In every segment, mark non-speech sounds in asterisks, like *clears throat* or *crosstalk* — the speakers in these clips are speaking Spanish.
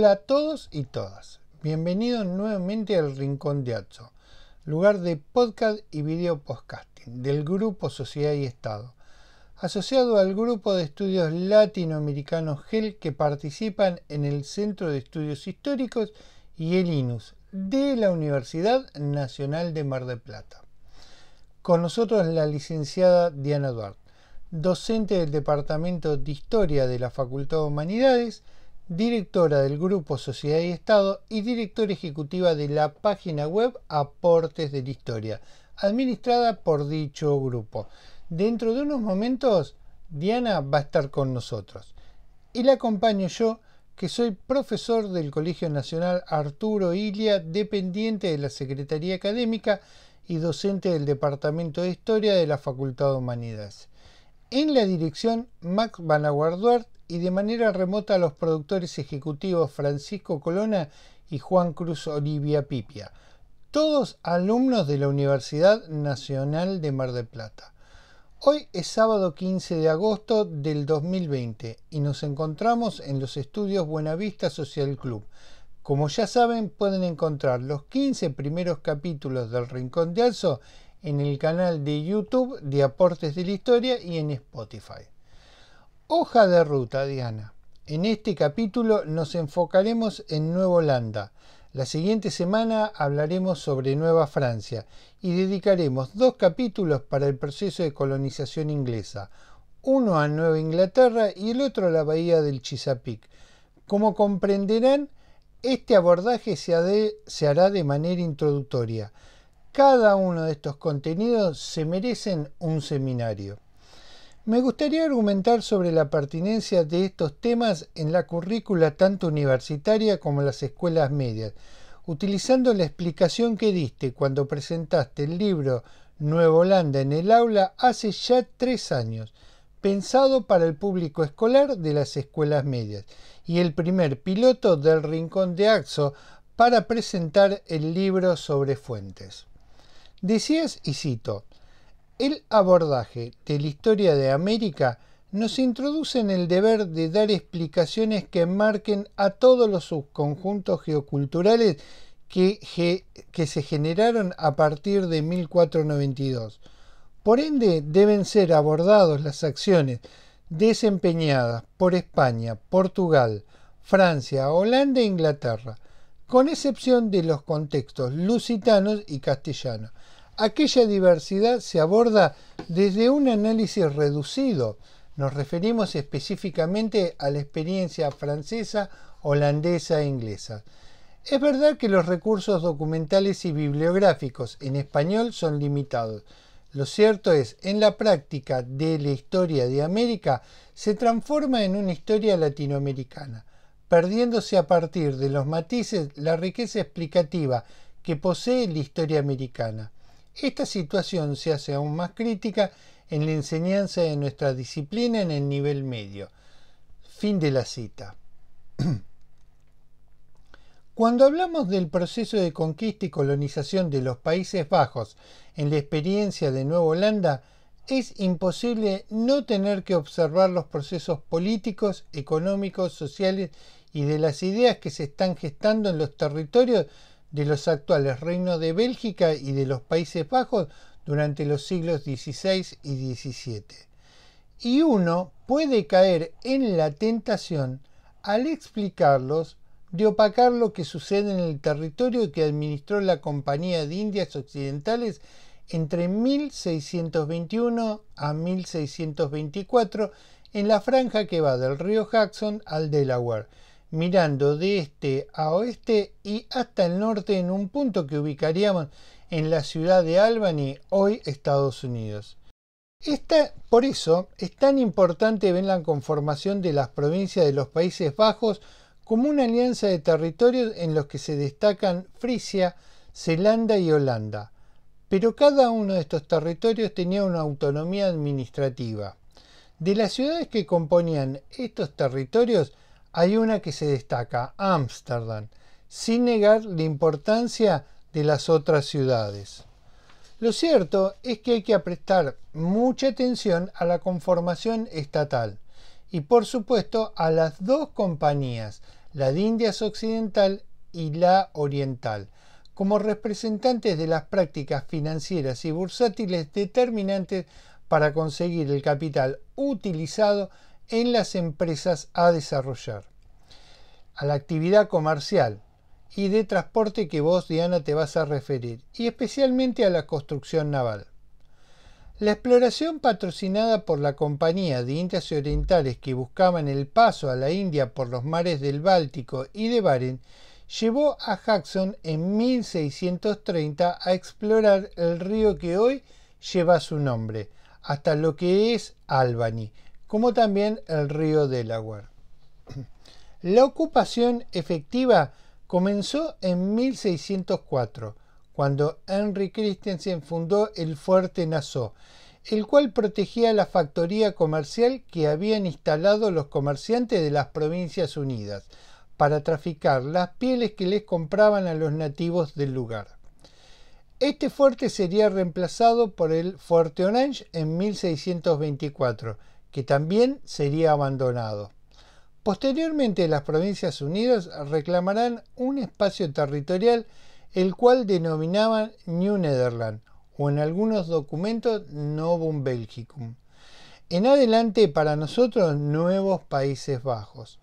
Hola a todos y todas. Bienvenidos nuevamente al Rincón de Atzo, lugar de podcast y video podcasting del grupo Sociedad y Estado, asociado al grupo de estudios latinoamericanos GEL que participan en el Centro de Estudios Históricos y el INUS de la Universidad Nacional de Mar de Plata. Con nosotros la licenciada Diana Duarte, docente del Departamento de Historia de la Facultad de Humanidades, directora del Grupo Sociedad y Estado y directora ejecutiva de la página web Aportes de la Historia, administrada por dicho grupo. Dentro de unos momentos, Diana va a estar con nosotros. Y la acompaño yo, que soy profesor del Colegio Nacional Arturo Ilia, dependiente de la Secretaría Académica y docente del Departamento de Historia de la Facultad de Humanidades. En la dirección Max Banaguarduart y de manera remota a los productores ejecutivos Francisco Colona y Juan Cruz Olivia Pipia, todos alumnos de la Universidad Nacional de Mar de Plata. Hoy es sábado 15 de agosto del 2020 y nos encontramos en los estudios Buenavista Social Club. Como ya saben, pueden encontrar los 15 primeros capítulos del Rincón de Alzo en el canal de YouTube de Aportes de la Historia y en Spotify. Hoja de ruta, Diana. En este capítulo nos enfocaremos en Nueva Holanda. La siguiente semana hablaremos sobre Nueva Francia y dedicaremos dos capítulos para el proceso de colonización inglesa, uno a Nueva Inglaterra y el otro a la bahía del Chesapeake. Como comprenderán, este abordaje se, se hará de manera introductoria. Cada uno de estos contenidos se merecen un seminario. Me gustaría argumentar sobre la pertinencia de estos temas en la currícula tanto universitaria como en las escuelas medias, utilizando la explicación que diste cuando presentaste el libro Nueva Holanda en el aula hace ya tres años, pensado para el público escolar de las escuelas medias, y el primer piloto del Rincón de Axo para presentar el libro sobre fuentes. Decías, y cito, el abordaje de la historia de América nos introduce en el deber de dar explicaciones que marquen a todos los subconjuntos geoculturales que, que, se generaron a partir de 1492. Por ende, deben ser abordados las acciones desempeñadas por España, Portugal, Francia, Holanda e Inglaterra, con excepción de los contextos lusitanos y castellanos aquella diversidad se aborda desde un análisis reducido. Nos referimos específicamente a la experiencia francesa, holandesa e inglesa. Es verdad que los recursos documentales y bibliográficos en español son limitados. Lo cierto es, en la práctica de la historia de América se transforma en una historia latinoamericana, perdiéndose a partir de los matices la riqueza explicativa que posee la historia americana. Esta situación se hace aún más crítica en la enseñanza de nuestra disciplina en el nivel medio. Fin de la cita. *clears throat* Cuando hablamos del proceso de conquista y colonización de los Países Bajos en la experiencia de Nueva Holanda, es imposible no tener que observar los procesos políticos, económicos, sociales y de las ideas que se están gestando en los territorios de los actuales reinos de Bélgica y de los Países Bajos durante los siglos XVI y XVII. Y uno puede caer en la tentación, al explicarlos, de opacar lo que sucede en el territorio que administró la Compañía de Indias Occidentales entre 1621 a 1624 en la franja que va del río Jackson al Delaware mirando de este a oeste y hasta el norte en un punto que ubicaríamos en la ciudad de Albany, hoy Estados Unidos. Esta, por eso es tan importante ver la conformación de las provincias de los Países Bajos como una alianza de territorios en los que se destacan Frisia, Zelanda y Holanda. Pero cada uno de estos territorios tenía una autonomía administrativa. De las ciudades que componían estos territorios hay una que se destaca, Ámsterdam, sin negar la importancia de las otras ciudades. Lo cierto es que hay que prestar mucha atención a la conformación estatal y por supuesto a las dos compañías, la de Indias Occidental y la Oriental, como representantes de las prácticas financieras y bursátiles determinantes para conseguir el capital utilizado en las empresas a desarrollar, a la actividad comercial y de transporte que vos, Diana, te vas a referir, y especialmente a la construcción naval. La exploración patrocinada por la Compañía de Indias Orientales que buscaban el paso a la India por los mares del Báltico y de Baren llevó a Jackson en 1630 a explorar el río que hoy lleva su nombre, hasta lo que es Albany, como también el río Delaware. *clears throat* La ocupación efectiva comenzó en 1604, cuando Henry Christensen fundó el fuerte Nassau, el cual protegía la factoría comercial que habían instalado los comerciantes de las Provincias Unidas para traficar las pieles que les compraban a los nativos del lugar. Este fuerte sería reemplazado por el Fuerte Orange en 1624, que también sería abandonado. Posteriormente las Provincias Unidas reclamarán un espacio territorial el cual denominaban New Netherland o en algunos documentos Novum Belgicum. En adelante para nosotros Nuevos Países Bajos.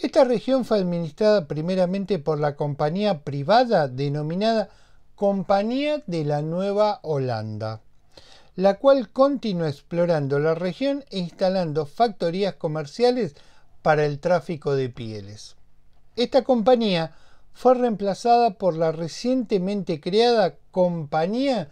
Esta región fue administrada primeramente por la compañía privada denominada Compañía de la Nueva Holanda la cual continuó explorando la región e instalando factorías comerciales para el tráfico de pieles. Esta compañía fue reemplazada por la recientemente creada Compañía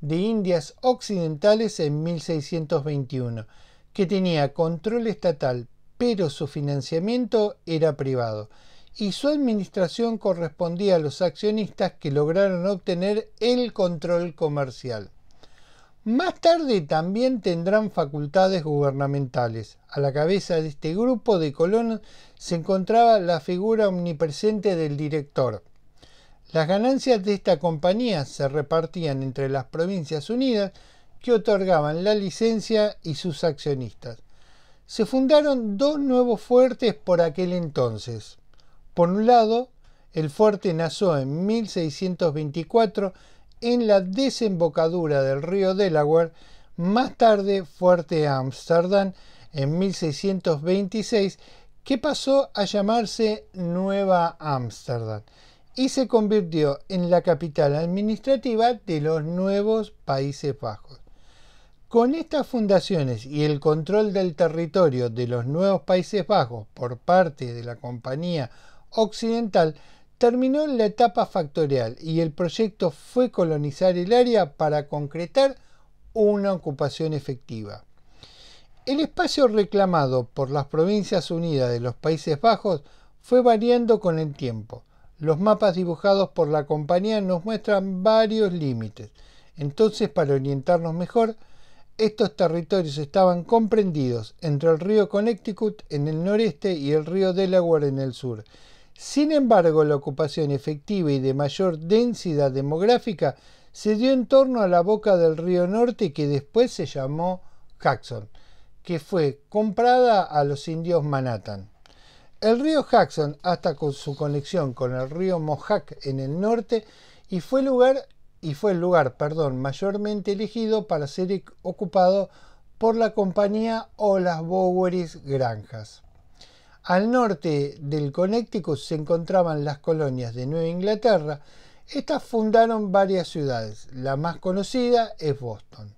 de Indias Occidentales en 1621, que tenía control estatal, pero su financiamiento era privado y su administración correspondía a los accionistas que lograron obtener el control comercial. Más tarde también tendrán facultades gubernamentales. A la cabeza de este grupo de colonos se encontraba la figura omnipresente del director. Las ganancias de esta compañía se repartían entre las provincias unidas que otorgaban la licencia y sus accionistas. Se fundaron dos nuevos fuertes por aquel entonces. Por un lado, el fuerte nació en 1624 en la desembocadura del río Delaware, más tarde fuerte Amsterdam en 1626, que pasó a llamarse Nueva Ámsterdam y se convirtió en la capital administrativa de los nuevos Países Bajos. Con estas fundaciones y el control del territorio de los nuevos Países Bajos por parte de la Compañía Occidental, terminó la etapa factorial y el proyecto fue colonizar el área para concretar una ocupación efectiva. El espacio reclamado por las Provincias Unidas de los Países Bajos fue variando con el tiempo. Los mapas dibujados por la compañía nos muestran varios límites. Entonces, para orientarnos mejor, estos territorios estaban comprendidos entre el río Connecticut en el noreste y el río Delaware en el sur, sin embargo, la ocupación efectiva y de mayor densidad demográfica se dio en torno a la boca del río Norte que después se llamó Jackson, que fue comprada a los indios Manhattan. El río Jackson, hasta con su conexión con el río Mohawk en el norte, y fue lugar y fue el lugar, perdón, mayormente elegido para ser ocupado por la compañía o las Granjas. Al norte del Connecticut se encontraban las colonias de Nueva Inglaterra. Estas fundaron varias ciudades. La más conocida es Boston.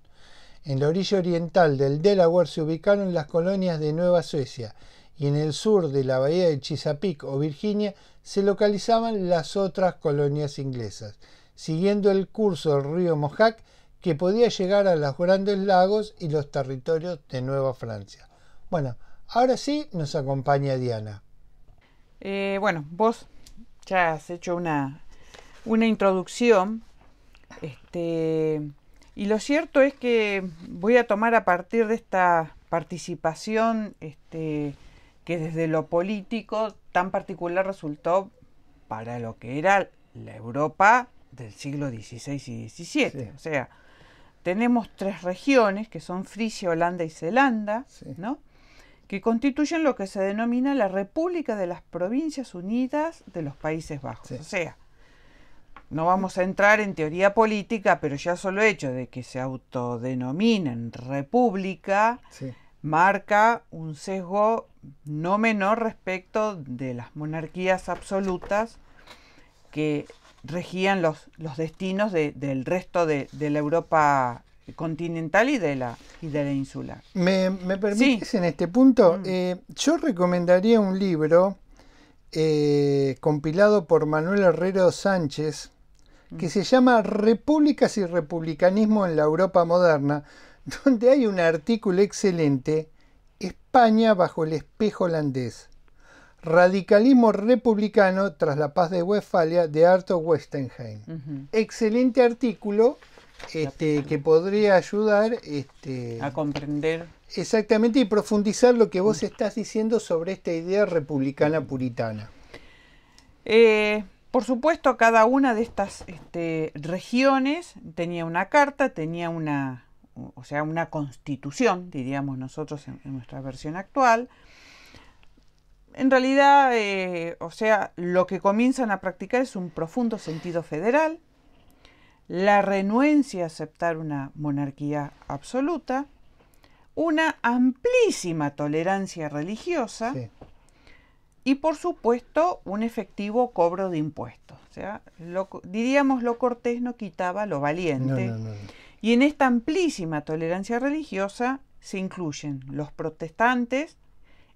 En la orilla oriental del Delaware se ubicaron las colonias de Nueva Suecia y en el sur de la bahía de Chesapeake o Virginia se localizaban las otras colonias inglesas, siguiendo el curso del río Mohawk que podía llegar a los grandes lagos y los territorios de Nueva Francia. Bueno, Ahora sí, nos acompaña Diana. Eh, bueno, vos ya has hecho una, introducción. Este, y lo cierto es que voy a tomar a partir de esta participación este, que desde lo político tan particular resultó para lo que era la Europa del siglo XVI y XVII. O sea, tenemos tres regiones que son Frisia, Holanda y Zelanda, ¿no? que constituyen lo que se denomina la República de las Provincias Unidas de los Países Bajos. O sea, no vamos a entrar en teoría política, pero ya solo hecho de que se autodenominen república marca un sesgo no menor respecto de las monarquías absolutas que regían los, los destinos del resto de, de, la Europa continental y de la, y de la insular. ¿Me, permites en este punto? Mm. Eh, yo recomendaría un libro eh, compilado por Manuel Herrero Sánchez que mm. se llama Repúblicas y Republicanismo en la Europa Moderna, *laughs* donde hay un artículo excelente, España bajo el espejo holandés. Radicalismo republicano tras la paz de Westfalia de Arthur Westenheim. Excelente artículo este, que podría ayudar este, a comprender. Exactamente, y profundizar lo que vos estás diciendo sobre esta idea republicana puritana. Eh, por supuesto, cada una de estas este, regiones tenía una carta, tenía una, o sea, una constitución, diríamos nosotros en, nuestra versión actual. En realidad, eh, o sea, lo que comienzan a practicar es un profundo sentido federal, la renuencia a aceptar una monarquía absoluta, una amplísima tolerancia religiosa y por supuesto un efectivo cobro de impuestos. O sea, diríamos lo cortés no quitaba lo valiente. y en esta amplísima tolerancia religiosa se incluyen los protestantes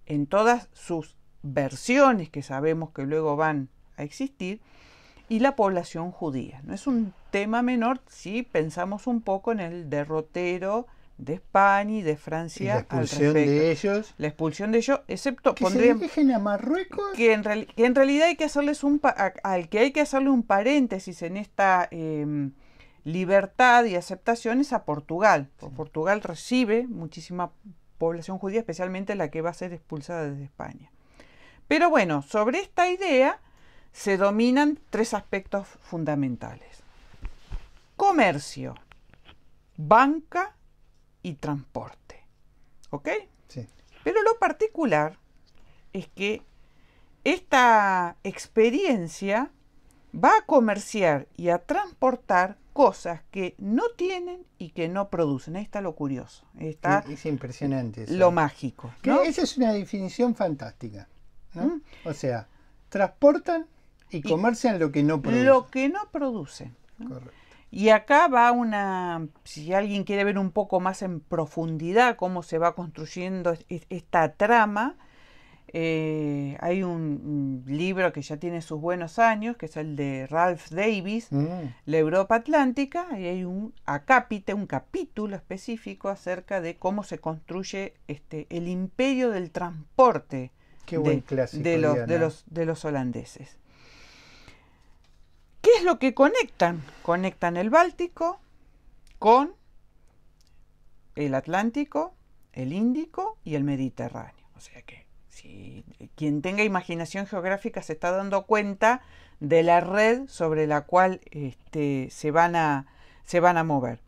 en todas sus versiones que sabemos que luego van a existir, y la población judía. No es un tema menor si pensamos un poco en el derrotero de España y de Francia. Y la expulsión de ellos. La expulsión de ellos, excepto que pondrían, se a Marruecos. Que en, realidad hay que hacerles un al que hay que hacerle un paréntesis en esta em, libertad y aceptación es a Portugal. por pues Portugal recibe muchísima población judía, especialmente la que va a ser expulsada desde España. Pero bueno, sobre esta idea se dominan tres aspectos fundamentales. Comercio, banca y transporte. ¿Ok? Sí. Pero lo particular es que esta experiencia va a comerciar y a transportar cosas que no tienen y que no producen. Ahí está lo curioso. está es impresionante. Lo mágico. esa es una definición fantástica. ¿Mm? O sea, transportan y, comercian lo que no producen. Lo que no producen. Y acá va una, si alguien quiere ver un poco más en profundidad cómo se va construyendo esta trama, eh, hay un libro que ya tiene sus buenos años, que es el de Ralph Davis, mm. La Europa Atlántica, y hay un acápite, un capítulo específico acerca de cómo se construye este, el imperio del transporte de, los, de los holandeses. ¿Qué es lo que conectan? Conectan el Báltico con el Atlántico, el Índico y el Mediterráneo. O sea que si quien tenga imaginación geográfica se está dando cuenta de la red sobre la cual este, se, van a, se, van a, mover.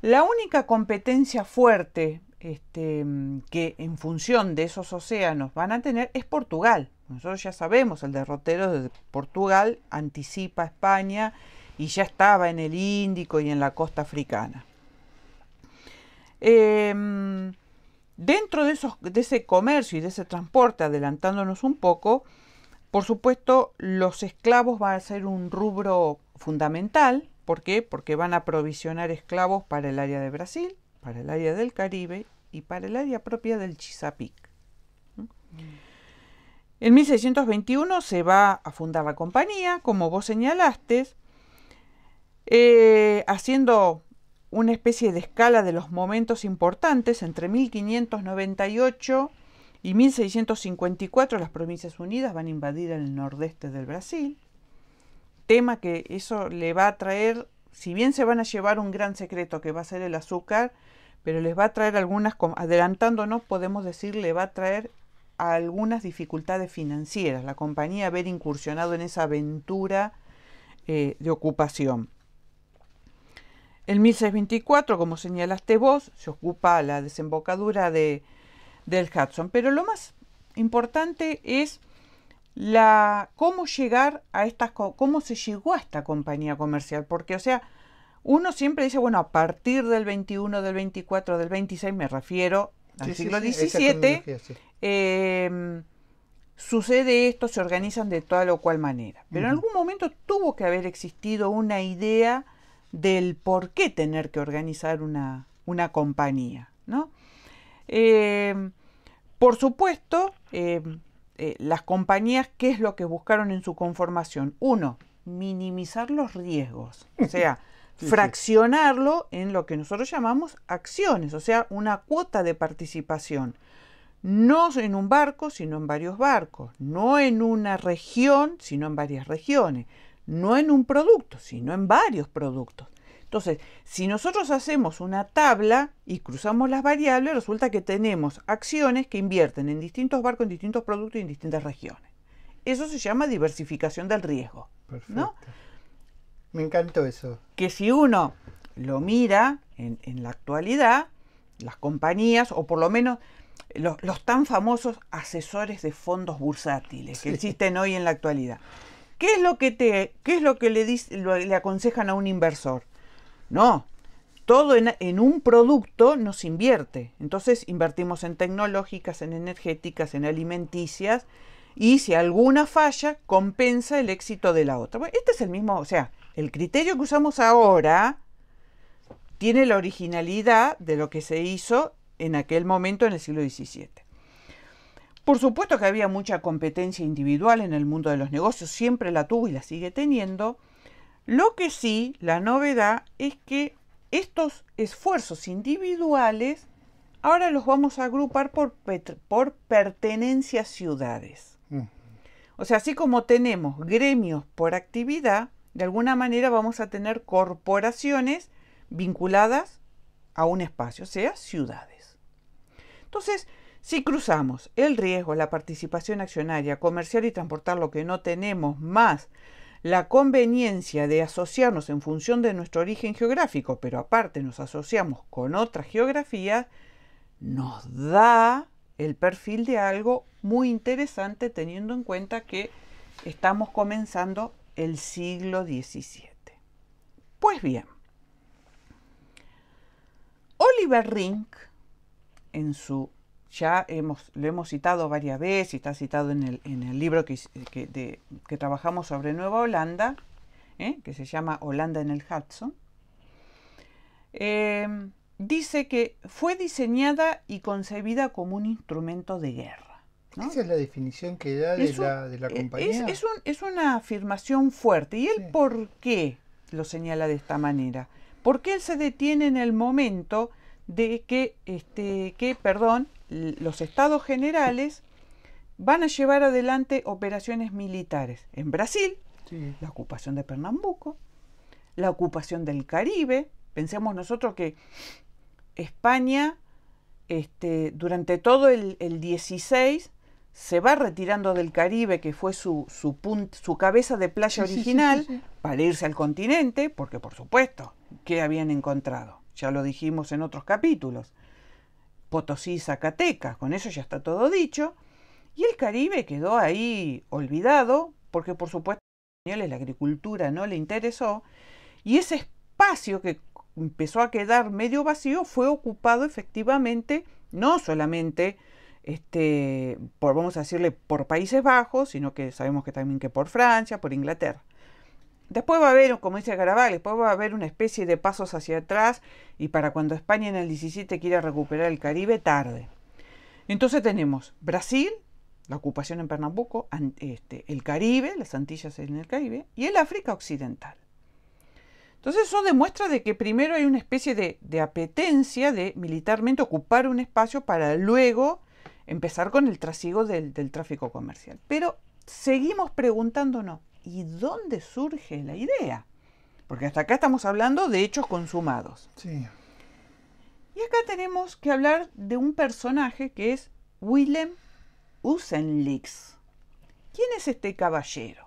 La única competencia fuerte este, que en función de esos océanos van a tener es Portugal. Nosotros ya sabemos, el derrotero de Portugal anticipa a España y ya estaba en el Índico y en la costa africana. Em, dentro de, de ese comercio y de ese transporte, adelantándonos un poco, por supuesto, los esclavos van a ser un rubro fundamental. ¿Por qué? Porque van a provisionar esclavos para el área de Brasil, para el área del Caribe y para el área propia del Chisapic. ¿Mm? Mm. En 1621 se va a fundar la compañía, como vos señalaste, eh, haciendo una especie de escala de los momentos importantes entre 1598 y 1654 las Provincias Unidas van a invadir el nordeste del Brasil, tema que eso le va a traer, si bien se van a llevar un gran secreto que va a ser el azúcar, pero les va a traer algunas, adelantándonos podemos decir, le va a traer algunas dificultades financieras, la compañía haber incursionado en esa aventura eh, de ocupación. El 1624, como señalaste vos, se ocupa la desembocadura de, del Hudson, pero lo más importante es la cómo llegar a estas cómo se llegó a esta compañía comercial, porque o sea, uno siempre dice, bueno, a partir del 21, del 24, del 26 me refiero al siglo XVII Em, sucede esto, se organizan de tal o cual manera. Pero en algún momento tuvo que haber existido una idea del por qué tener que organizar una, una compañía, ¿no? Em, por supuesto, em, eh, las compañías, ¿qué es lo que buscaron en su conformación? Uno, minimizar los riesgos, o *laughs* sea, fraccionarlo en lo que nosotros llamamos acciones, o sea, una cuota de participación no en un barco, sino en varios barcos, no en una región, sino en varias regiones, no en un producto, sino en varios productos. Entonces, si nosotros hacemos una tabla y cruzamos las variables, resulta que tenemos acciones que invierten en distintos barcos, en distintos productos y en distintas regiones. Eso se llama diversificación del riesgo. Perfecto. Me encantó eso. Que si uno lo mira en, en la actualidad, las compañías, o por lo menos los, tan famosos asesores de fondos bursátiles que existen hoy en la actualidad. ¿Qué es lo que, te, qué es lo que le, le aconsejan a un inversor? No, todo en, un producto nos invierte. Entonces invertimos en tecnológicas, en energéticas, en alimenticias y si alguna falla compensa el éxito de la otra. este es el mismo, o sea, el criterio que usamos ahora tiene la originalidad de lo que se hizo en aquel momento en el siglo XVII. Por supuesto que había mucha competencia individual en el mundo de los negocios, siempre la tuvo y la sigue teniendo. Lo que sí, la novedad es que estos esfuerzos individuales ahora los vamos a agrupar por, por pertenencia a ciudades. Mm. O sea, así como tenemos gremios por actividad, de alguna manera vamos a tener corporaciones vinculadas a un espacio, sea ciudades. Entonces, si cruzamos el riesgo, la participación accionaria, comercial y transportar lo que no tenemos más, la conveniencia de asociarnos en función de nuestro origen geográfico, pero aparte nos asociamos con otra geografía, nos da el perfil de algo muy interesante teniendo en cuenta que estamos comenzando el siglo XVII. Pues bien, Oliver Rink, en su ya lo hemos citado varias veces y está citado en el, libro que, que, trabajamos sobre Nueva Holanda, ¿eh? que se llama Holanda en el Hudson, eh, dice que fue diseñada y concebida como un instrumento de guerra. Esa es la definición que da de, la, eh, compañía. Es, una afirmación fuerte. ¿Y él por qué lo señala de esta manera? ¿Por qué él se detiene en el momento de que, este, que perdón, los estados generales van a llevar adelante operaciones militares en Brasil, la ocupación de Pernambuco, la ocupación del Caribe. Pensemos nosotros que España este, durante todo el, 16 se va retirando del Caribe, que fue su, su cabeza de playa original, para irse al continente, porque por supuesto, que habían encontrado. Ya lo dijimos en otros capítulos. Potosí, Zacatecas, con eso ya está todo dicho. Y el Caribe quedó ahí olvidado, porque por supuesto a los españoles la agricultura no le interesó. Y ese espacio que empezó a quedar medio vacío fue ocupado efectivamente, no solamente este, por, vamos a decirle, por Países Bajos, sino que sabemos que también que por Francia, por Inglaterra. Después va a haber, como dice Caraval, después va a haber una especie de pasos hacia atrás y para cuando España en el 17 quiera recuperar el Caribe, tarde. Entonces tenemos Brasil, la ocupación en Pernambuco, este, el Caribe, las Antillas en el Caribe y el África Occidental. Entonces eso demuestra de que primero hay una especie de, apetencia de militarmente ocupar un espacio para luego empezar con el trasiego del, del tráfico comercial. Pero seguimos preguntándonos, y dónde surge la idea. Porque hasta acá estamos hablando de hechos consumados. Sí. Y acá tenemos que hablar de un personaje que es Willem Usenlix. ¿Quién es este caballero?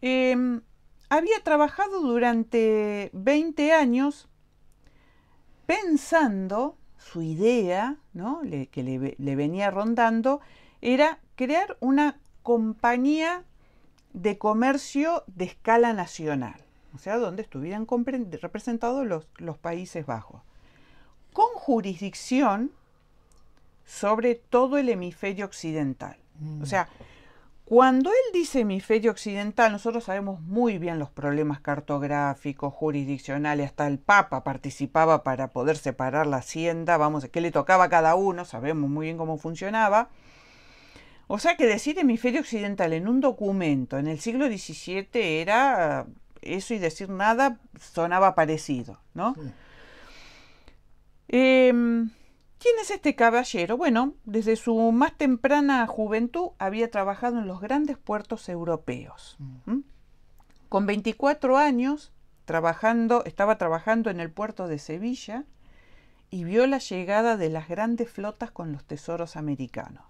Em, había trabajado durante 20 años pensando, su idea, ¿no? que le venía rondando, era crear una compañía de comercio de escala nacional, o sea, donde estuvieran representados los, Países Bajos, con jurisdicción sobre todo el hemisferio occidental. O mm. sea, cuando él dice hemisferio occidental, nosotros sabemos muy bien los problemas cartográficos, jurisdiccionales, hasta el Papa participaba para poder separar la hacienda, vamos, que le tocaba a cada uno, sabemos muy bien cómo funcionaba. O sea que decir hemisferio occidental en un documento en el siglo XVII era eso y decir nada sonaba parecido, ¿no? Em, ¿Quién es este caballero? Bueno, desde su más temprana juventud había trabajado en los grandes puertos europeos. Mm. Con 24 años, trabajando, estaba trabajando en el puerto de Sevilla y vio la llegada de las grandes flotas con los tesoros americanos.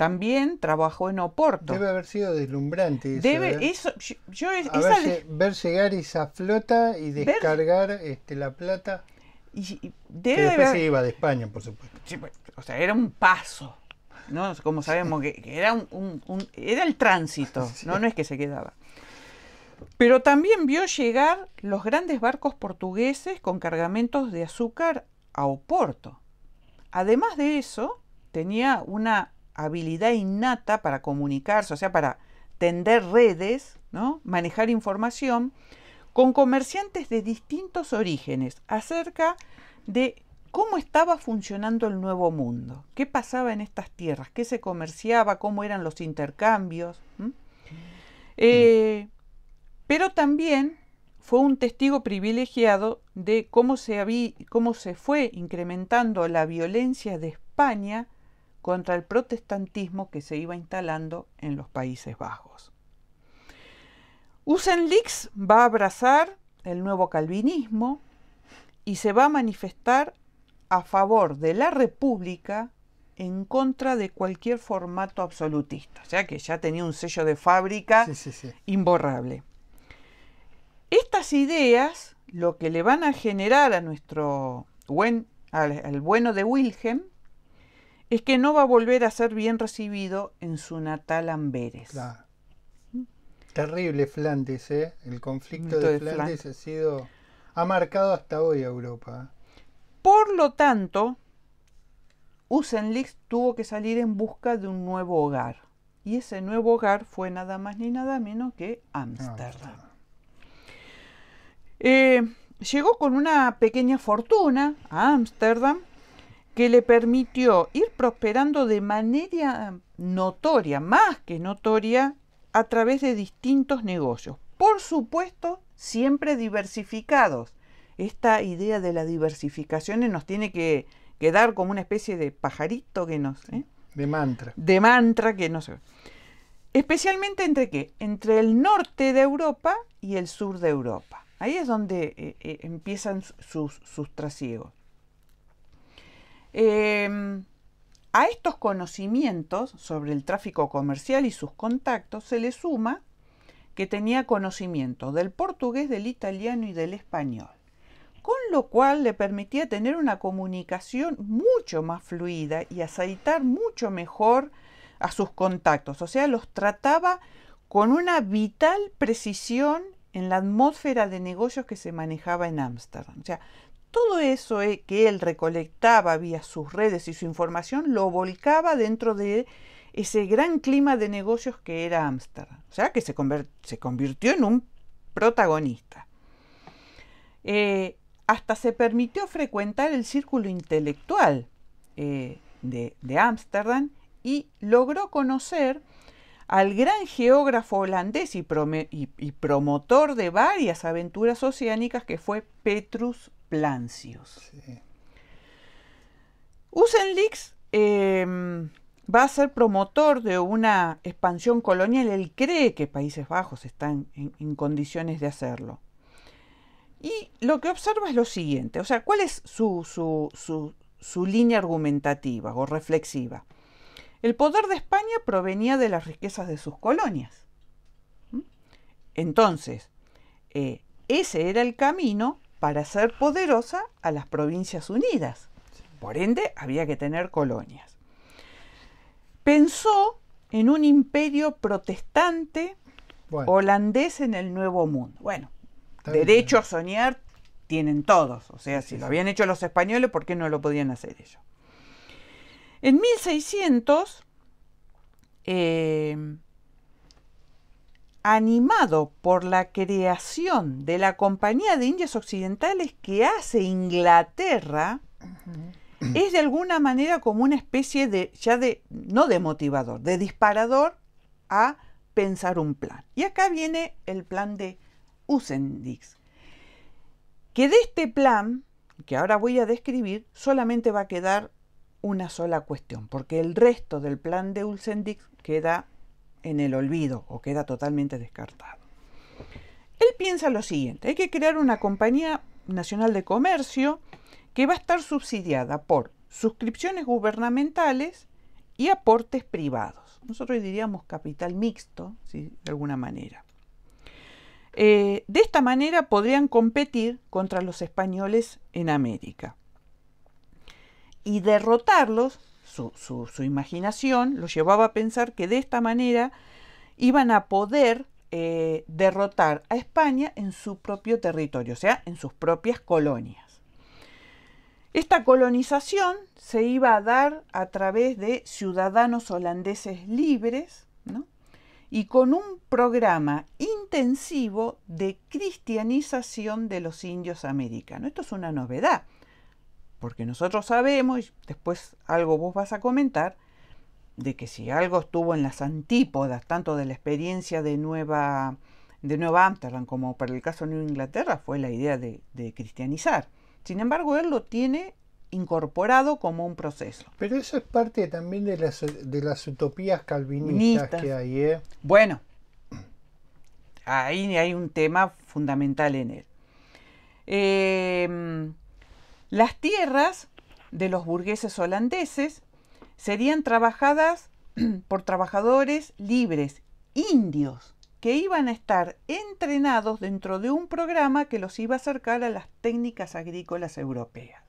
También trabajó en Oporto. Debe haber sido deslumbrante. Debe, ¿eh? eso, yo, ver, llegar esa flota y descargar este, la plata. Y, que después se iba de España, por supuesto. o sea, era un paso. ¿no? Como sabemos, que, era, un, era el tránsito, *laughs* ¿no? no es que se quedaba. Pero también vio llegar los grandes barcos portugueses con cargamentos de azúcar a Oporto. Además de eso, tenía una habilidad innata para comunicarse, o sea, para tender redes, ¿no? manejar información, con comerciantes de distintos orígenes acerca de cómo estaba funcionando el nuevo mundo, qué pasaba en estas tierras, qué se comerciaba, cómo eran los intercambios. Eh, pero también fue un testigo privilegiado de cómo se, había, cómo se fue incrementando la violencia de España contra el protestantismo que se iba instalando en los Países Bajos. Usenlix va a abrazar el nuevo calvinismo y se va a manifestar a favor de la República en contra de cualquier formato absolutista, o sea que ya tenía un sello de fábrica imborrable. Estas ideas lo que le van a generar a nuestro buen, al bueno de Wilhelm es que no va a volver a ser bien recibido en su natal Amberes. ¿Mm? Terrible Flandes, ¿eh? El conflicto de, Flandes, ha sido... ha marcado hasta hoy a Europa. ¿eh? Por lo tanto, Usenlix tuvo que salir en busca de un nuevo hogar. Y ese nuevo hogar fue nada más ni nada menos que Ámsterdam. Eh, llegó con una pequeña fortuna a Ámsterdam que le permitió ir prosperando de manera notoria, más que notoria, a través de distintos negocios. Por supuesto, siempre diversificados. Esta idea de la diversificación nos tiene que, quedar como una especie de pajarito que nos... ¿eh? De mantra. De mantra que no sé. Especialmente entre qué? Entre el norte de Europa y el sur de Europa. Ahí es donde eh, eh, empiezan sus, sus trasiegos. Em, a estos conocimientos sobre el tráfico comercial y sus contactos se le suma que tenía conocimiento del portugués, del italiano y del español, con lo cual le permitía tener una comunicación mucho más fluida y aceitar mucho mejor a sus contactos, o sea, los trataba con una vital precisión en la atmósfera de negocios que se manejaba en Ámsterdam. Todo eso eh, que él recolectaba vía sus redes y su información lo volcaba dentro de ese gran clima de negocios que era Ámsterdam. O sea, que se, se, convirtió en un protagonista. Eh, hasta se permitió frecuentar el círculo intelectual eh, de Ámsterdam y logró conocer al gran geógrafo holandés y, y, promotor de varias aventuras oceánicas que fue Petrus Plancios. Sí. Usenlix em, va a ser promotor de una expansión colonial. Él cree que Países Bajos están en, condiciones de hacerlo. Y lo que observa es lo siguiente, o sea, ¿cuál es su, su, su, línea argumentativa o reflexiva? El poder de España provenía de las riquezas de sus colonias. ¿Mm? Entonces, eh, ese era el camino para ser poderosa a las provincias unidas. Por ende, había que tener colonias. Pensó en un imperio protestante holandés en el Nuevo Mundo. Bueno, derecho a soñar tienen todos. O sea, si lo habían hecho los españoles, ¿por qué no lo podían hacer ellos? En 1600, animado por la creación de la Compañía de Indias Occidentales que hace Inglaterra, es de alguna manera como una especie de, ya de, no de motivador, de disparador a pensar un plan. Y acá viene el plan de Usendix, que de este plan, que ahora voy a describir, solamente va a quedar una sola cuestión, porque el resto del plan de Usendix queda en el olvido o queda totalmente descartado. Él piensa lo siguiente, hay que crear una compañía nacional de comercio que va a estar subsidiada por suscripciones gubernamentales y aportes privados. Nosotros diríamos capital mixto, ¿sí? de alguna manera. Eh, de esta manera podrían competir contra los españoles en América y derrotarlos su, imaginación lo llevaba a pensar que de esta manera iban a poder eh, derrotar a España en su propio territorio, o sea, en sus propias colonias. Esta colonización se iba a dar a través de ciudadanos holandeses libres y con un programa intensivo de cristianización de los indios americanos. Esto es una novedad porque nosotros sabemos, y después algo vos vas a comentar, de que si algo estuvo en las antípodas, tanto de la experiencia de Nueva, de Nueva Amsterdam como para el caso de Nueva Inglaterra, fue la idea de, cristianizar. Sin embargo, él lo tiene incorporado como un proceso. Pero eso es parte también de las, utopías calvinistas que hay. ¿eh? Bueno, ahí hay un tema fundamental en él. Eh, las tierras de los burgueses holandeses serían trabajadas *clears throat* por trabajadores libres, indios, que iban a estar entrenados dentro de un programa que los iba a acercar a las técnicas agrícolas europeas.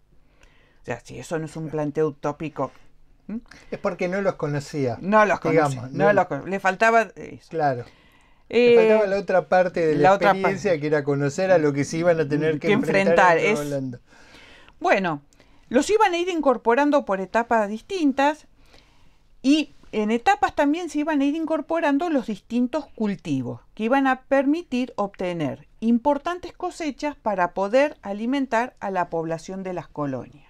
O sea, si eso no es un planteo utópico. Es porque no los conocía. No los conocía. Le faltaba eso. Claro. Eh, le faltaba la otra parte de la, experiencia, que era conocer a lo que se iban a tener que, enfrentar. enfrentar. Es, bueno, los iban a ir incorporando por etapas distintas y en etapas también se iban a ir incorporando los distintos cultivos que iban a permitir obtener importantes cosechas para poder alimentar a la población de las colonias.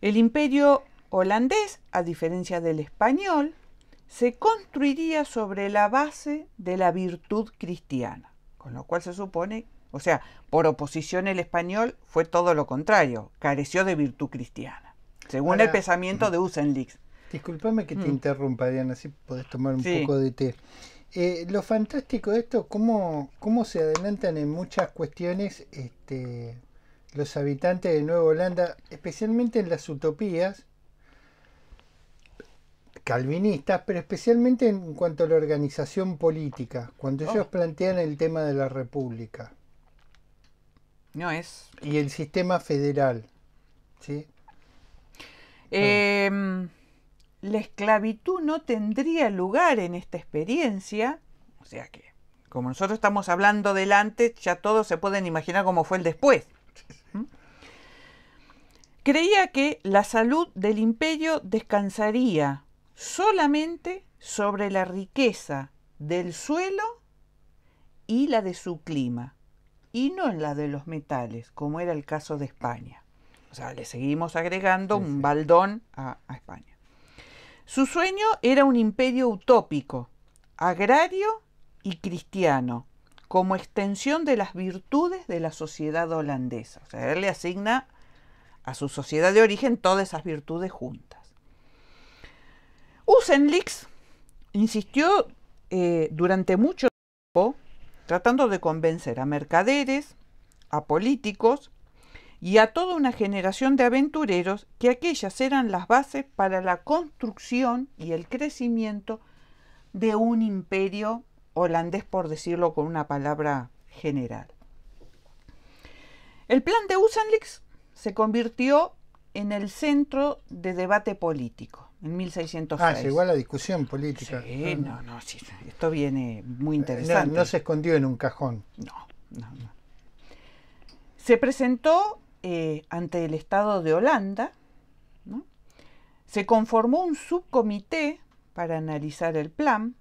El imperio holandés, a diferencia del español, se construiría sobre la base de la virtud cristiana, con lo cual se supone o sea, por oposición el español fue todo lo contrario, careció de virtud cristiana, según el pensamiento de Usenlix. Disculpame que te mm. interrumpa, Diana, Así podés tomar un poco de té. Eh, lo fantástico de esto, cómo, cómo se adelantan en muchas cuestiones este, los habitantes de Nueva Holanda, especialmente en las utopías calvinistas, pero especialmente en cuanto a la organización política, cuando ellos oh. plantean el tema de la república. No es. Y el sistema federal. ¿Sí? Em, la esclavitud no tendría lugar en esta experiencia. O sea que, como nosotros estamos hablando delante ya todos se pueden imaginar cómo fue el después. ¿Mm? Creía que la salud del imperio descansaría solamente sobre la riqueza del suelo y la de su clima y no en la de los metales, como era el caso de España. O sea, le seguimos agregando un baldón a, España. Su sueño era un imperio utópico, agrario y cristiano, como extensión de las virtudes de la sociedad holandesa. O sea, él le asigna a su sociedad de origen todas esas virtudes juntas. Usenlix insistió eh, durante mucho tiempo tratando de convencer a mercaderes, a políticos y a toda una generación de aventureros que aquellas eran las bases para la construcción y el crecimiento de un imperio holandés, por decirlo con una palabra general. El plan de Usenlix se convirtió en el centro de debate político en 1606. Ah, llegó a la discusión política. Sí, no, no, sí, esto viene muy eh, interesante. No, se escondió en un cajón. No, no, no. Se presentó eh, ante el Estado de Holanda, ¿no? se conformó un subcomité para analizar el plan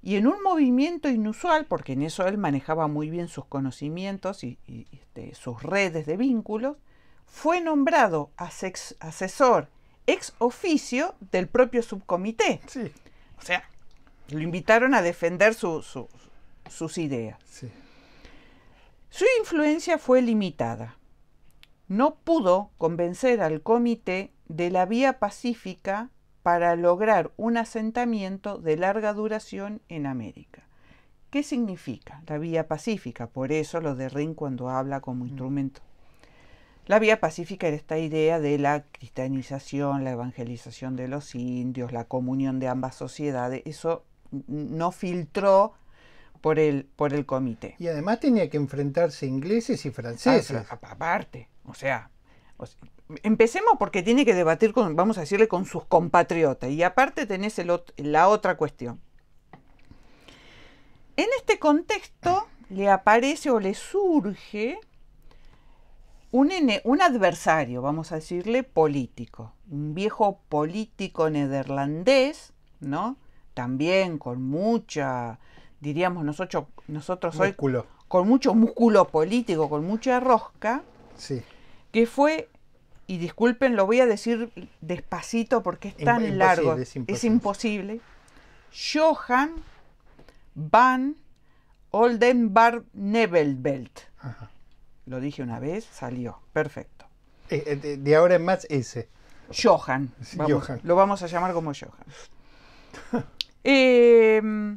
y en un movimiento inusual, porque en eso él manejaba muy bien sus conocimientos y, este, sus redes de vínculos, fue nombrado asesor ex oficio del propio subcomité. O sea, lo invitaron a defender sus ideas. Su influencia fue limitada. No pudo convencer al comité de la vía pacífica para lograr un asentamiento de larga duración en América. ¿Qué significa la vía pacífica? Por eso lo de Rin cuando habla como mm. instrumento la vía pacífica era esta idea de la cristianización, la evangelización de los indios, la comunión de ambas sociedades. Eso no filtró por el, por el comité. Y además tenía que enfrentarse ingleses y franceses. Ah, aparte, o sea, empecemos porque tiene que debatir con, vamos a decirle, con sus compatriotas. Y aparte tenés la otra cuestión. En este contexto le aparece o le surge un, adversario, vamos a decirle, político, un viejo político nederlandés, ¿no? También con mucha, diríamos nosotros, nosotros con mucho músculo político, con mucha rosca, sí. que fue, y disculpen, lo voy a decir despacito porque es tan largo, es imposible. Johan van Oldenbar Ajá lo dije una vez, salió. Perfecto. Eh, eh, de ahora en más ese. Johan. Lo vamos a llamar como Johan. *laughs* Em,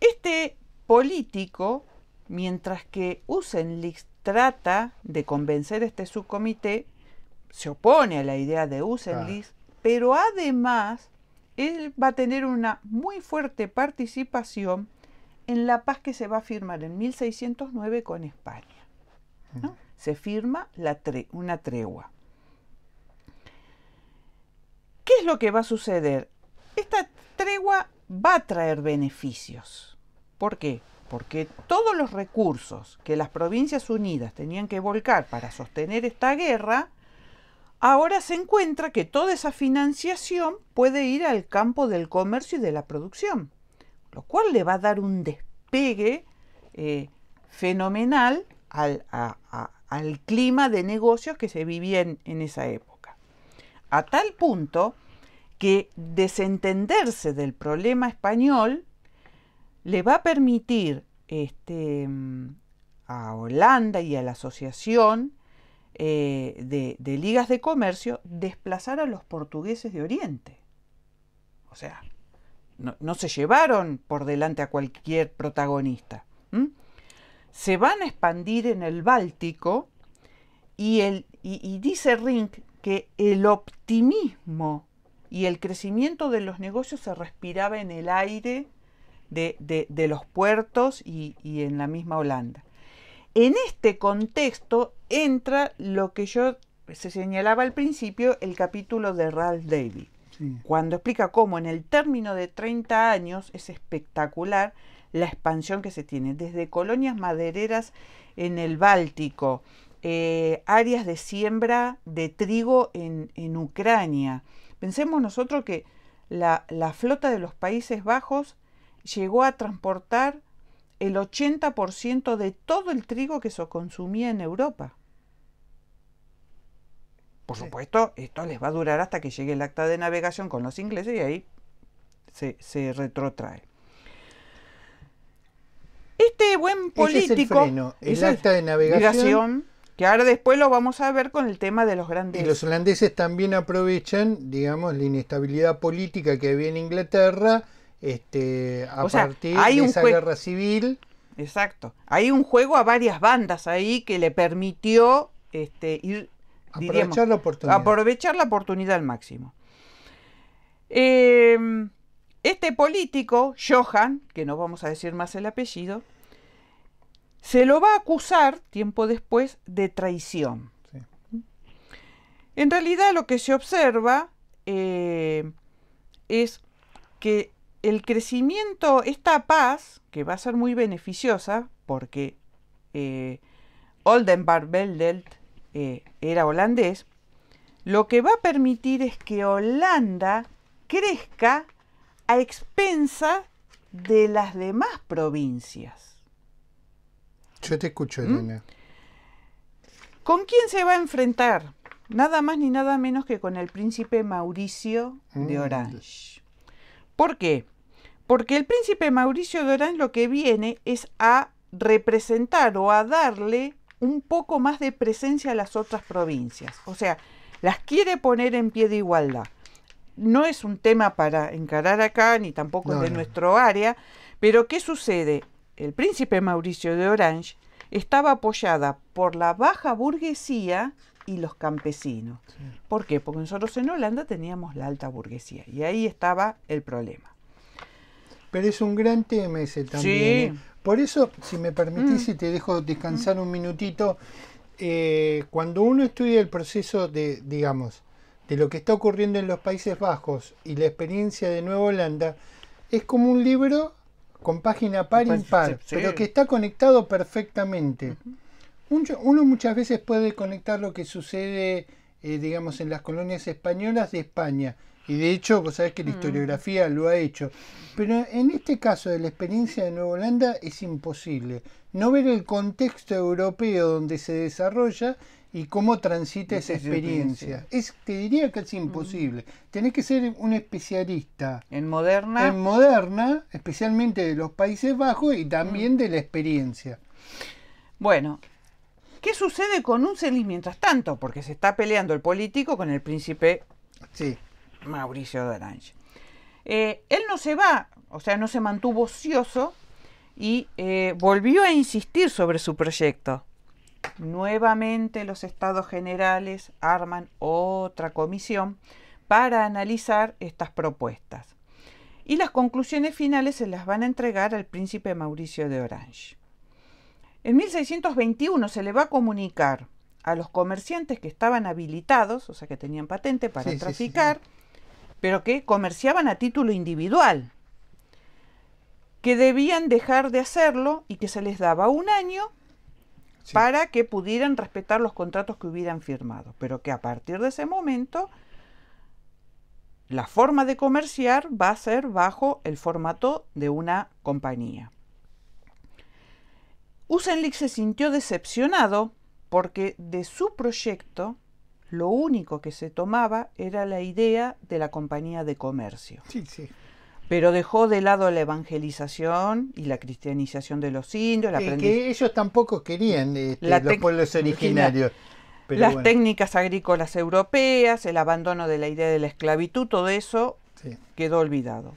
este político, mientras que Usenlich trata de convencer a este subcomité, se opone a la idea de Usenlis, pero además él va a tener una muy fuerte participación en la paz que se va a firmar en 1609 con España. Se firma una tregua. ¿Qué es lo que va a suceder? Esta tregua va a traer beneficios. ¿Por qué? Porque todos los recursos que las provincias unidas tenían que volcar para sostener esta guerra, ahora se encuentra que toda esa financiación puede ir al campo del comercio y de la producción lo cual le va a dar un despegue eh, fenomenal al, clima de negocios que se vivía en, esa época. A tal punto que desentenderse del problema español le va a permitir este, a Holanda y a la Asociación eh, de, de Ligas de Comercio desplazar a los portugueses de Oriente. O sea, no, se llevaron por delante a cualquier protagonista. Se van a expandir en el Báltico y, el, y, dice Rink que el optimismo y el crecimiento de los negocios se respiraba en el aire de, los puertos y, y, en la misma Holanda. En este contexto entra lo que yo se señalaba al principio, el capítulo de Ralph David. Cuando explica cómo en el término de 30 años es espectacular la expansión que se tiene desde colonias madereras en el Báltico, eh, áreas de siembra de trigo en, Ucrania. Pensemos nosotros que la, la, flota de los Países Bajos llegó a transportar el 80% de todo el trigo que se consumía en Europa. Por supuesto, esto les va a durar hasta que llegue el acta de navegación con los ingleses y ahí se, retrotrae. Este buen político. Ese el acta de navegación. Que ahora después lo vamos a ver con el tema de los grandes. Y los holandeses también aprovechan, digamos, la inestabilidad política que había en Inglaterra este, a partir hay de esa guerra civil. Exacto. Hay un juego a varias bandas ahí que le permitió este, ir Aprovechar la oportunidad. al máximo. Em, este político, Johan, que no vamos a decir más el apellido, se lo va a acusar tiempo después de traición. En realidad lo que se observa eh, es que el crecimiento, esta paz, que va a ser muy beneficiosa, porque eh, Oldenburg-Beldelt eh, era holandés, lo que va a permitir es que Holanda crezca a expensa de las demás provincias. Yo te escucho, ¿Mm? Elena. ¿Con quién se va a enfrentar? Nada más ni nada menos que con el príncipe Mauricio mm. de Orange. ¿Por qué? Porque el príncipe Mauricio de Orange lo que viene es a representar o a darle un poco más de presencia a las otras provincias. O sea, las quiere poner en pie de igualdad. No es un tema para encarar acá, ni tampoco de nuestro área, pero ¿qué sucede? El príncipe Mauricio de Orange estaba apoyada por la baja burguesía y los campesinos. ¿Por qué? Porque nosotros en Holanda teníamos la alta burguesía y ahí estaba el problema. Pero es un gran tema ese también. Sí. ¿eh? Por eso, si me permitís mm. y te dejo descansar un minutito, eh, cuando uno estudia el proceso de, digamos, de lo que está ocurriendo en los Países Bajos y la experiencia de Nueva Holanda, es como un libro con página par impar, par, pero que está conectado perfectamente. Uno muchas veces puede conectar lo que sucede, eh, digamos, en las colonias españolas de España y de hecho, vos sabés que la mm. historiografía lo ha hecho. Pero en este caso de la experiencia de Nueva Holanda es imposible no ver el contexto europeo donde se desarrolla y cómo transita esa experiencia. Es, te diría que es mm. imposible. Tenés que ser un especialista. En moderna. En moderna, especialmente de los Países Bajos y también mm. de la experiencia. Bueno, ¿qué sucede con un Unselis mientras tanto? Porque se está peleando el político con el príncipe. Sí. Mauricio de Orange. Eh, él no se va, o sea, no se mantuvo ocioso y eh, volvió a insistir sobre su proyecto. Nuevamente los estados generales arman otra comisión para analizar estas propuestas. Y las conclusiones finales se las van a entregar al príncipe Mauricio de Orange. En 1621 se le va a comunicar a los comerciantes que estaban habilitados, o sea que tenían patente para traficar, pero que comerciaban a título individual, que debían dejar de hacerlo y que se les daba un año para que pudieran respetar los contratos que hubieran firmado, pero que a partir de ese momento la forma de comerciar va a ser bajo el formato de una compañía. Usenlik se sintió decepcionado porque de su proyecto lo único que se tomaba era la idea de la compañía de comercio. Sí, sí. Pero dejó de lado la evangelización y la cristianización de los indios. La que, que ellos tampoco querían este, los pueblos originarios. las técnicas agrícolas europeas, el abandono de la idea de la esclavitud, todo eso quedó olvidado.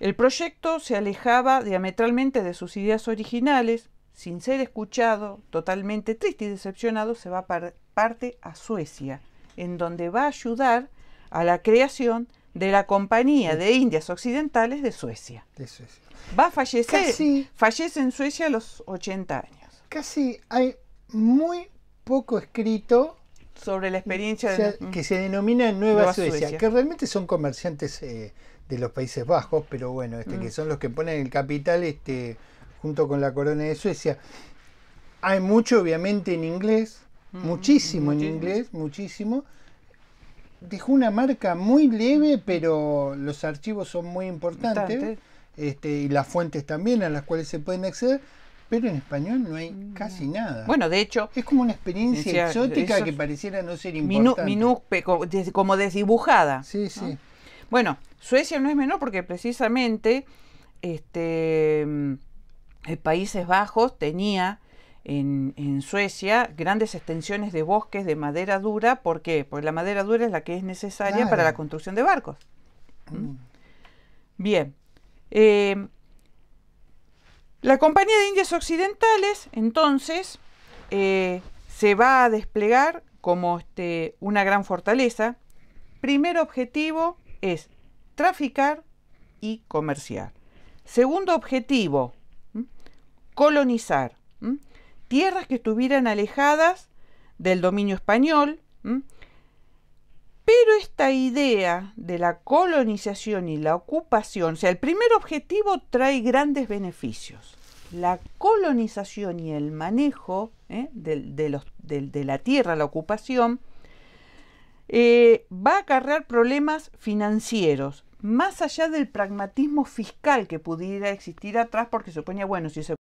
El proyecto se alejaba diametralmente de sus ideas originales, sin ser escuchado, totalmente triste y decepcionado, se va para parte a Suecia, en donde va a ayudar a la creación de la Compañía de Indias Occidentales de Suecia. Va a fallecer. fallece en Suecia a los 80 años. Casi hay muy poco escrito sobre la experiencia que se denomina Nueva, Suecia, que realmente son comerciantes eh, de los Países Bajos, pero bueno, este, que mm. son los que ponen el capital este, junto con la corona de Suecia. Hay mucho, obviamente, en inglés, muchísimo, en inglés, muchísimo. Dejó una marca muy leve, pero los archivos son muy importantes. Este, y las fuentes también a las cuales se pueden acceder, pero en español no hay mm. casi nada. Bueno, de hecho... Es como una experiencia exótica que pareciera no ser importante. como desdibujada. Sí, sí. Bueno, Suecia no es menor porque precisamente este, mm, eh, Países Bajos tenía en, Suecia grandes extensiones de bosques de madera dura. ¿Por qué? Porque la madera dura es la que es necesaria para la construcción de barcos. Mm. Bien. Eh, la Compañía de Indias Occidentales, entonces, eh, se va a desplegar como este, una gran fortaleza. Primer objetivo es traficar y comerciar. Segundo objetivo, colonizar tierras que estuvieran alejadas del dominio español, pero esta idea de la colonización y la ocupación, o sea, el primer objetivo trae grandes beneficios. La colonización y el manejo ¿eh? de, la tierra, la ocupación, eh, va a acarrear problemas financieros, más allá del pragmatismo fiscal que pudiera existir atrás, porque suponía, bueno, si se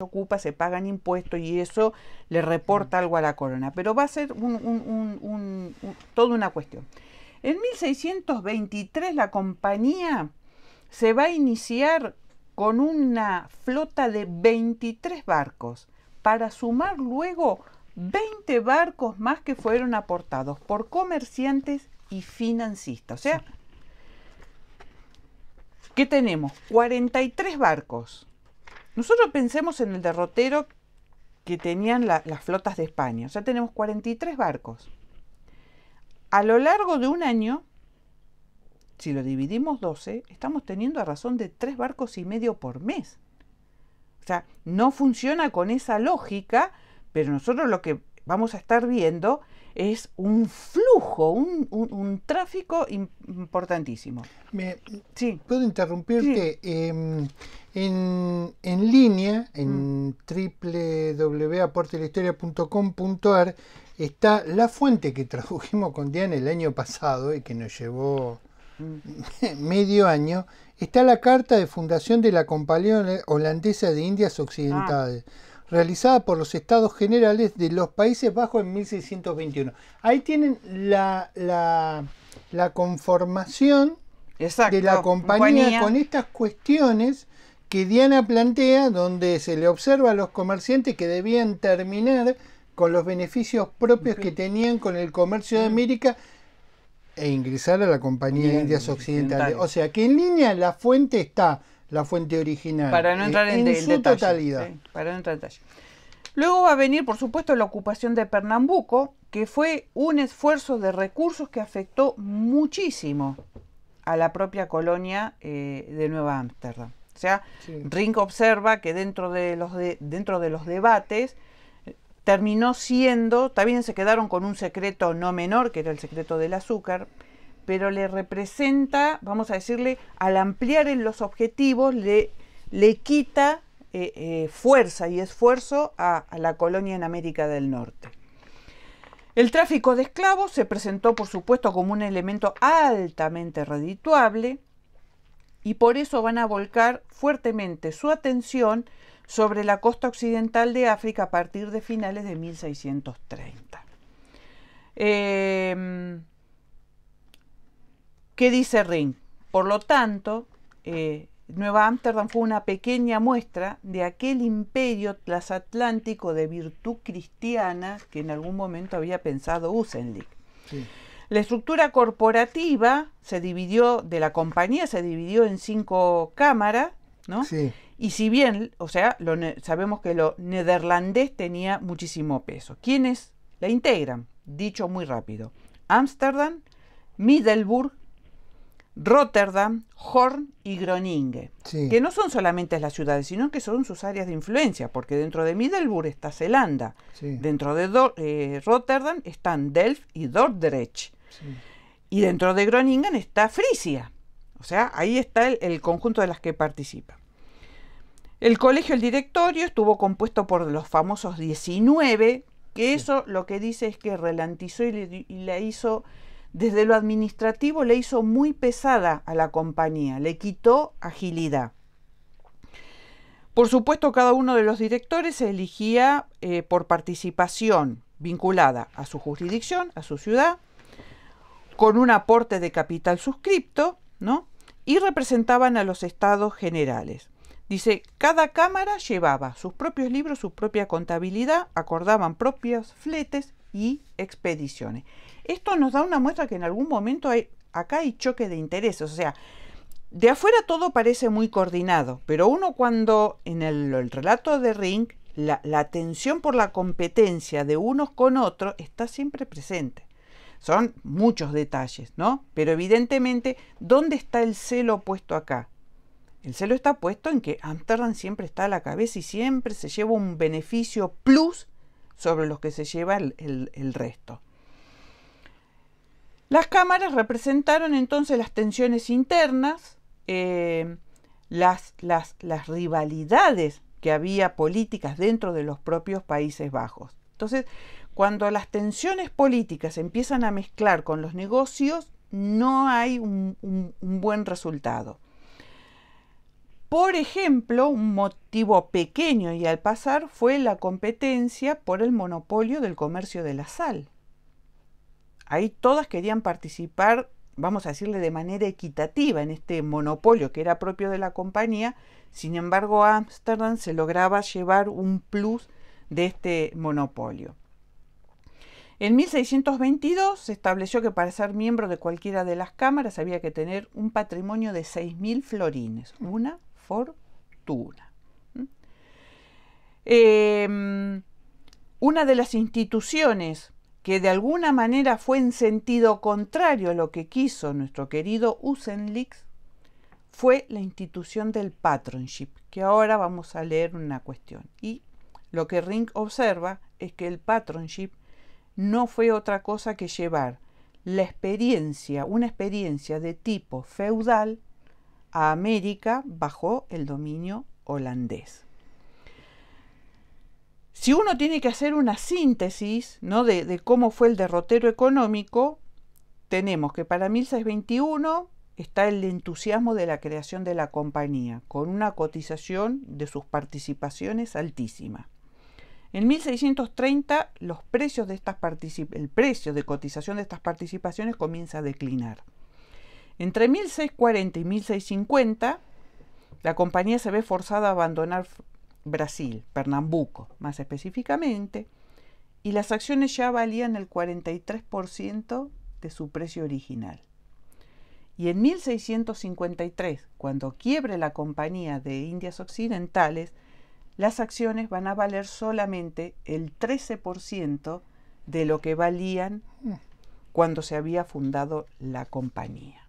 ocupa, se pagan impuestos y eso le reporta algo a la corona. Pero va a ser un, toda una cuestión. En 1623 la compañía se va a iniciar con una flota de 23 barcos para sumar luego 20 barcos más que fueron aportados por comerciantes y financistas. O sea, ¿qué tenemos? 43 barcos nosotros pensemos en el derrotero que tenían las flotas de España. O sea, tenemos 43 barcos. A lo largo de un año, si lo dividimos 12, estamos teniendo a razón de 3 barcos y medio por mes. O sea, no funciona con esa lógica, pero nosotros lo que vamos a estar viendo es un flujo, un, tráfico importantísimo. sí. ¿Puedo interrumpirte? Em, en, en, línea, en mm. está la fuente que *laughs* tradujimos con Diana el año pasado y que nos llevó mm. *laughs* medio año, está la carta de fundación de la Compañía Holandesa de Indias ah. Occidentales realizada por los estados generales de los Países Bajos en 1621. Ahí tienen la, conformación de la compañía, compañía con estas cuestiones que Diana plantea, donde se le observa a los comerciantes que debían terminar con los beneficios propios que tenían con el comercio de mm. América e ingresar a la Compañía de Indias Occidentales. O sea que en línea la fuente está la fuente original. Para no eh, entrar en, totalidad. Para no entrar en detalle. Luego va a venir, por supuesto, la ocupación de Pernambuco, que fue un esfuerzo de recursos que afectó muchísimo a la propia colonia eh, de Nueva Ámsterdam. O sea, Rink observa que dentro de los, dentro de los debates eh, terminó siendo, también se quedaron con un secreto no menor, que era el secreto del azúcar, pero le representa, vamos a decirle, al ampliar en los objetivos, le, le quita eh, eh, fuerza y esfuerzo a, la colonia en América del Norte. El tráfico de esclavos se presentó, por supuesto, como un elemento altamente redituable y por eso van a volcar fuertemente su atención sobre la costa occidental de África a partir de finales de 1630. ¿Qué dice Ring? Por lo tanto, eh, Nueva Ámsterdam fue una pequeña muestra de aquel imperio transatlántico de virtud cristiana que en algún momento había pensado Usenlick. La estructura corporativa se dividió, de la compañía se dividió en cinco cámaras, ¿no? Sí. Y si bien, o sea, lo, sabemos que lo neerlandés tenía muchísimo peso. ¿Quiénes la integran? Dicho muy rápido. Ámsterdam, Middelburg, Rotterdam, Horn y Groningen que no son solamente las ciudades, sino que son sus áreas de influencia, porque dentro de Middelburg está Zelanda, dentro de eh, Rotterdam están Delft y Dordrecht, y dentro de Groningen está Frisia, o sea, ahí está el, conjunto de las que participan. El colegio, el directorio, estuvo compuesto por los famosos 19, que eso lo que dice es que relantizó y, le, hizo desde lo administrativo le hizo muy pesada a la compañía, le quitó agilidad. Por supuesto, cada uno de los directores se elegía eh, por participación vinculada a su jurisdicción, a su ciudad, con un aporte de capital suscripto, ¿no? Y representaban a los estados generales. Dice, cada cámara llevaba sus propios libros, su propia contabilidad, acordaban propios fletes y expediciones. Esto nos da una muestra que en algún momento hay, acá hay choque de intereses, o sea, de afuera todo parece muy coordinado, pero uno cuando en el, relato de Ring, la, la, tensión por la competencia de unos con otros está siempre presente. Son muchos detalles, ¿no? Pero evidentemente, ¿dónde está el celo puesto acá? El celo está puesto en que Amsterdam siempre está a la cabeza y siempre se lleva un beneficio plus sobre los que se lleva el, resto. Las cámaras representaron entonces las tensiones internas, eh, las, rivalidades que había políticas dentro de los propios Países Bajos. Entonces, cuando las tensiones políticas empiezan a mezclar con los negocios, no hay un buen resultado. Por ejemplo, un motivo pequeño y al pasar fue la competencia por el monopolio del comercio de la sal. Ahí todas querían participar, vamos a decirle, de manera equitativa en este monopolio que era propio de la compañía. Sin embargo, Ámsterdam se lograba llevar un plus de este monopolio. En 1622 se estableció que para ser miembro de cualquiera de las cámaras había que tener un patrimonio de 6.000 florines, una fortuna. ¿Mm? Em, una de las instituciones que de alguna manera fue en sentido contrario a lo que quiso nuestro querido Usenlix fue la institución del patronship, que ahora vamos a leer una cuestión. Y lo que Ring observa es que el patronship no fue otra cosa que llevar la experiencia, una experiencia de tipo feudal a América bajo el dominio holandés. Si uno tiene que hacer una síntesis ¿no? de, cómo fue el derrotero económico, tenemos que para 1621 está el entusiasmo de la creación de la compañía, con una cotización de sus participaciones altísima. En 1630 los precios de estas el precio de cotización de estas participaciones comienza a declinar. Entre 1640 y 1650, la compañía se ve forzada a abandonar Brasil, Pernambuco más específicamente, y las acciones ya valían el 43% de su precio original. Y en 1653, cuando quiebre la compañía de Indias Occidentales, las acciones van a valer solamente el 13% de lo que valían mm. cuando se había fundado la compañía.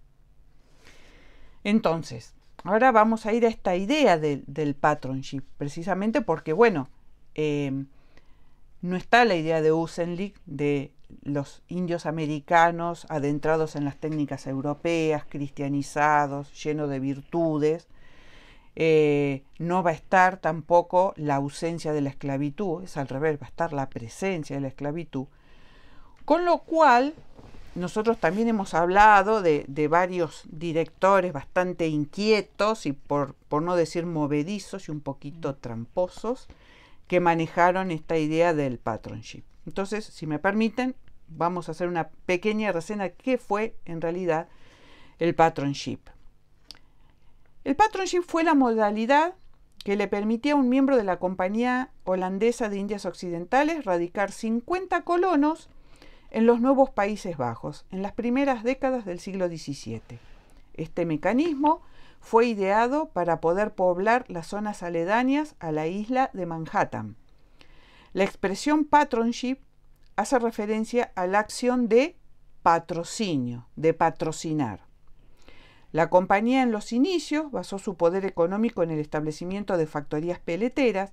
Entonces, ahora vamos a ir a esta idea del patronship, precisamente porque, bueno, em, no está la idea de Usenlik, de los indios americanos adentrados en las técnicas europeas, cristianizados, llenos de virtudes. Eh, no va a estar tampoco la ausencia de la esclavitud, es al revés, va a estar la presencia de la esclavitud. Con lo cual, nosotros también hemos hablado de, varios directores bastante inquietos y por, no decir movedizos y un poquito tramposos que manejaron esta idea del patronship. Entonces, si me permiten, vamos a hacer una pequeña reseña qué fue en realidad el patronship. El patronship fue la modalidad que le permitía a un miembro de la compañía holandesa de Indias Occidentales radicar 50 colonos en los nuevos Países Bajos, en las primeras décadas del siglo XVII. Este mecanismo fue ideado para poder poblar las zonas aledañas a la isla de Manhattan. La expresión patronship hace referencia a la acción de patrocinio, de patrocinar. La compañía en los inicios basó su poder económico en el establecimiento de factorías peleteras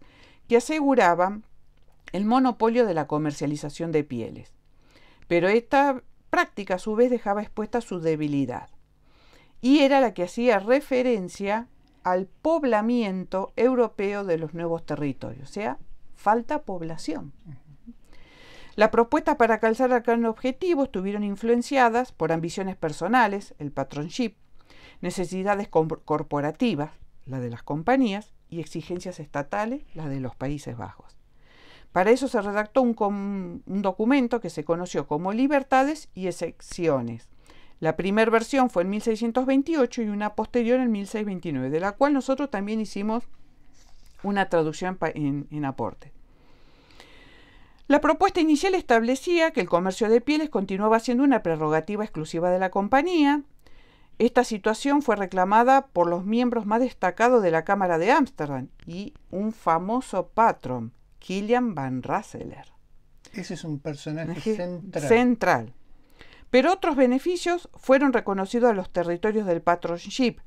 que aseguraban el monopolio de la comercialización de pieles. Pero esta práctica a su vez dejaba expuesta su debilidad y era la que hacía referencia al poblamiento europeo de los nuevos territorios, o sea, falta población. Las propuestas para calzar el gran objetivo estuvieron influenciadas por ambiciones personales, el patronship, necesidades corporativas, la de las compañías, y exigencias estatales, las de los Países Bajos. Para eso se redactó un, documento que se conoció como Libertades y Excepciones. La primera versión fue en 1628 y una posterior en 1629, de la cual nosotros también hicimos una traducción en, en, aporte. La propuesta inicial establecía que el comercio de pieles continuaba siendo una prerrogativa exclusiva de la compañía. Esta situación fue reclamada por los miembros más destacados de la Cámara de Ámsterdam y un famoso patrón, Killian Van Rasseler. Ese es un personaje central. central. Pero otros beneficios fueron reconocidos a los territorios del patronship,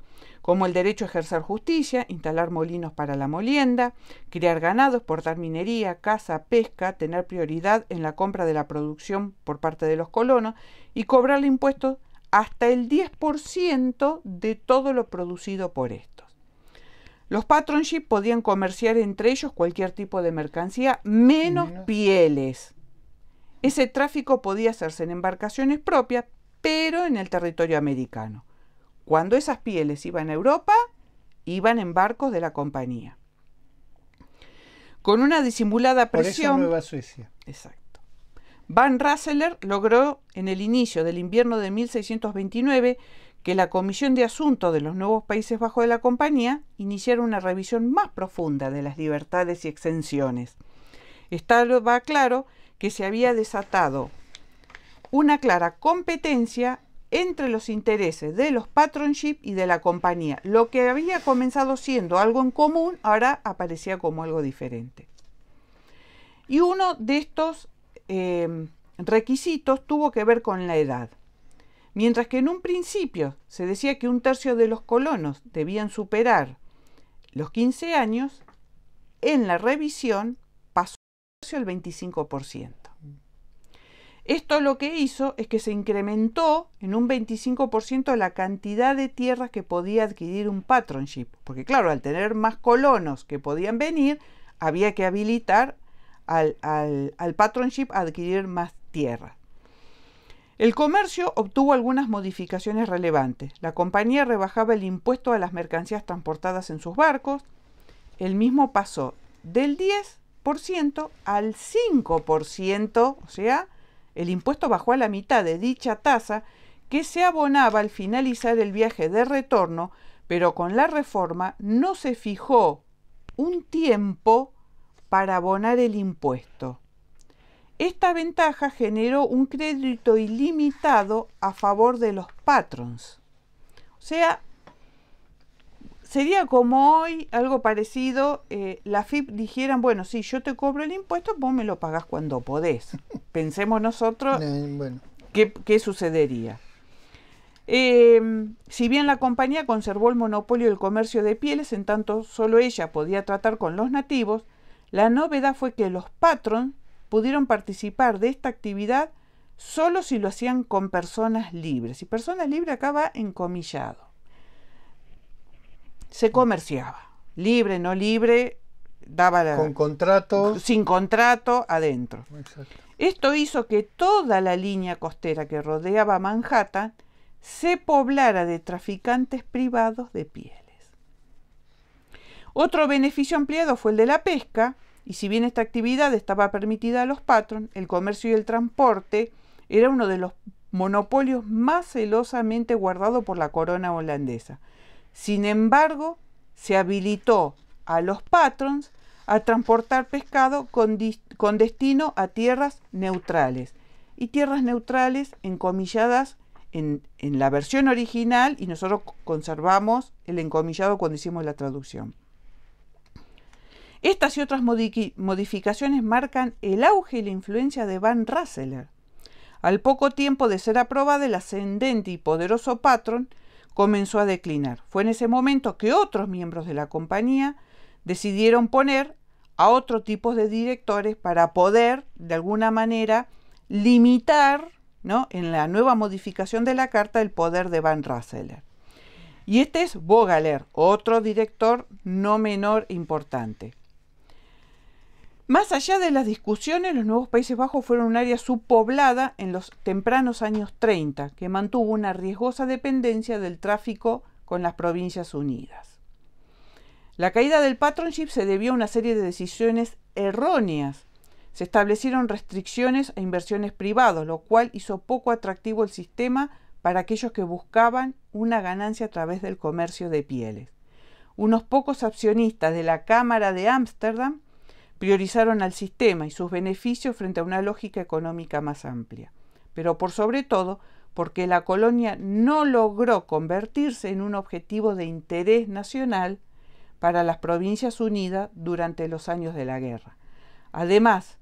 como el derecho a ejercer justicia, instalar molinos para la molienda, criar ganado, exportar minería, caza, pesca, tener prioridad en la compra de la producción por parte de los colonos y cobrarle impuestos hasta el 10% de todo lo producido por esto. Los patronship podían comerciar entre ellos cualquier tipo de mercancía, menos, pieles. Ese tráfico podía hacerse en embarcaciones propias, pero en el territorio americano. Cuando esas pieles iban a Europa, iban en barcos de la compañía. Con una disimulada presión. Por eso Nueva Suecia. Exacto. Van Rasseler logró en el inicio del invierno de 1629 que la Comisión de Asuntos de los Nuevos Países Bajos de la Compañía iniciara una revisión más profunda de las libertades y exenciones. Estaba claro que se había desatado una clara competencia entre los intereses de los patronship y de la compañía. Lo que había comenzado siendo algo en común ahora aparecía como algo diferente. Y uno de estos eh, requisitos tuvo que ver con la edad. Mientras que en un principio se decía que un tercio de los colonos debían superar los 15 años, en la revisión pasó al 25%. Esto lo que hizo es que se incrementó en un 25% la cantidad de tierras que podía adquirir un patronship, porque claro, al tener más colonos que podían venir, había que habilitar al, al patronship a adquirir más tierras. El comercio obtuvo algunas modificaciones relevantes. La compañía rebajaba el impuesto a las mercancías transportadas en sus barcos. El mismo pasó del 10% al 5%, o sea, el impuesto bajó a la mitad de dicha tasa que se abonaba al finalizar el viaje de retorno, pero con la reforma no se fijó un tiempo para abonar el impuesto. Esta ventaja generó un crédito ilimitado a favor de los patrons. O sea, sería como hoy algo parecido, eh, la FIP dijeran, bueno, si yo te cobro el impuesto, vos me lo pagás cuando podés. *laughs* Pensemos nosotros qué, sucedería. Em, si bien la compañía conservó el monopolio del comercio de pieles, en tanto solo ella podía tratar con los nativos, la novedad fue que los patrons pudieron participar de esta actividad solo si lo hacían con personas libres. Y personas libres acá va encomillado. Se comerciaba, libre, no libre, daba la, con contrato sin contrato adentro. Esto hizo que toda la línea costera que rodeaba Manhattan se poblara de traficantes privados de pieles. Otro beneficio ampliado fue el de la pesca, y si bien esta actividad estaba permitida a los patrons, el comercio y el transporte era uno de los monopolios más celosamente guardado por la corona holandesa. Sin embargo, se habilitó a los patrons a transportar pescado con, destino a tierras neutrales. Y tierras neutrales encomilladas en, en, la versión original y nosotros conservamos el encomillado cuando hicimos la traducción. Estas y otras modificaciones marcan el auge y la influencia de Van Rasseler. Al poco tiempo de ser aprobada, el ascendente y poderoso patrón comenzó a declinar. Fue en ese momento que otros miembros de la compañía decidieron poner a otro tipo de directores para poder, de alguna manera, limitar ¿no? en la nueva modificación de la carta el poder de Van Rasseler. Y este es Bogaler, otro director no menor importante. Más allá de las discusiones, los nuevos Países Bajos fueron un área subpoblada en los tempranos años 30, que mantuvo una riesgosa dependencia del tráfico con las Provincias Unidas. La caída del patronship se debió a una serie de decisiones erróneas. Se establecieron restricciones a e inversiones privadas, lo cual hizo poco atractivo el sistema para aquellos que buscaban una ganancia a través del comercio de pieles. Unos pocos accionistas de la Cámara de Ámsterdam priorizaron al sistema y sus beneficios frente a una lógica económica más amplia, pero por sobre todo porque la colonia no logró convertirse en un objetivo de interés nacional para las Provincias Unidas durante los años de la guerra. Además,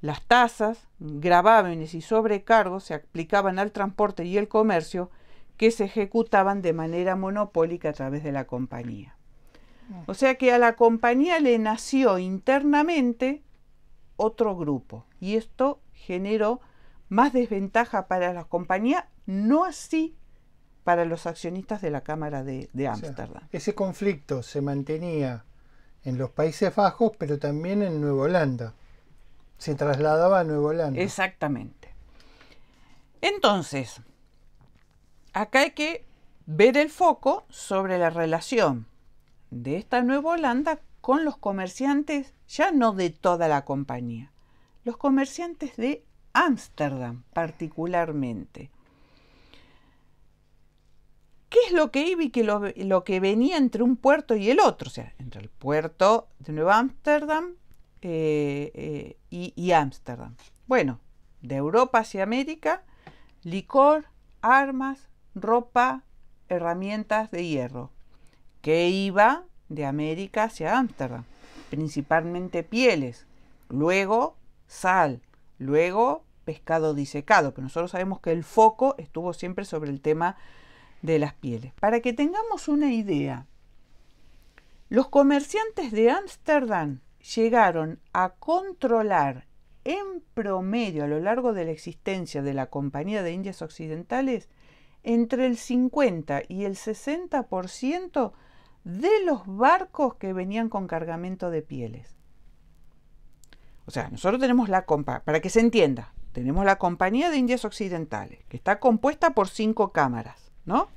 las tasas, gravámenes y sobrecargos se aplicaban al transporte y el comercio que se ejecutaban de manera monopólica a través de la compañía. O sea que a la compañía le nació internamente otro grupo y esto generó más desventaja para la compañía, no así para los accionistas de la Cámara de, Ámsterdam. ese conflicto se mantenía en los Países Bajos, pero también en Nueva Holanda. Se trasladaba a Nueva Holanda. Exactamente. Entonces, acá hay que ver el foco sobre la relación de esta Nueva Holanda con los comerciantes, ya no de toda la compañía, los comerciantes de Ámsterdam particularmente. ¿Qué es lo que iba y que lo, que venía entre un puerto y el otro? O sea, entre el puerto de Nueva Ámsterdam eh, eh, y Ámsterdam. Bueno, de Europa hacia América, licor, armas, ropa, herramientas de hierro que iba de América hacia Ámsterdam, principalmente pieles, luego sal, luego pescado disecado, que nosotros sabemos que el foco estuvo siempre sobre el tema de las pieles. Para que tengamos una idea, los comerciantes de Ámsterdam llegaron a controlar en promedio a lo largo de la existencia de la Compañía de Indias Occidentales entre el 50 y el 60% de los barcos que venían con cargamento de pieles. O sea, nosotros tenemos la compa, para que se entienda, tenemos la Compañía de Indias Occidentales, que está compuesta por cinco cámaras, ¿no?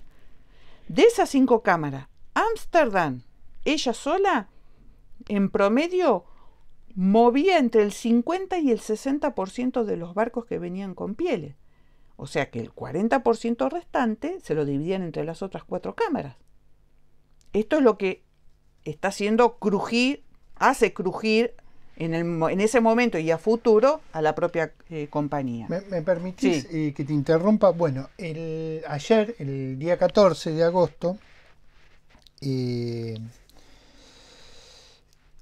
De esas cinco cámaras, Ámsterdam, ella sola, en promedio, movía entre el 50 y el 60% de los barcos que venían con pieles. O sea que el 40% restante se lo dividían entre las otras cuatro cámaras. Esto es lo que está haciendo crujir, hace crujir en, ese momento y a futuro a la propia eh, compañía. ¿Me, permitís eh, que te interrumpa? Bueno, el, ayer, el día 14 de agosto, eh,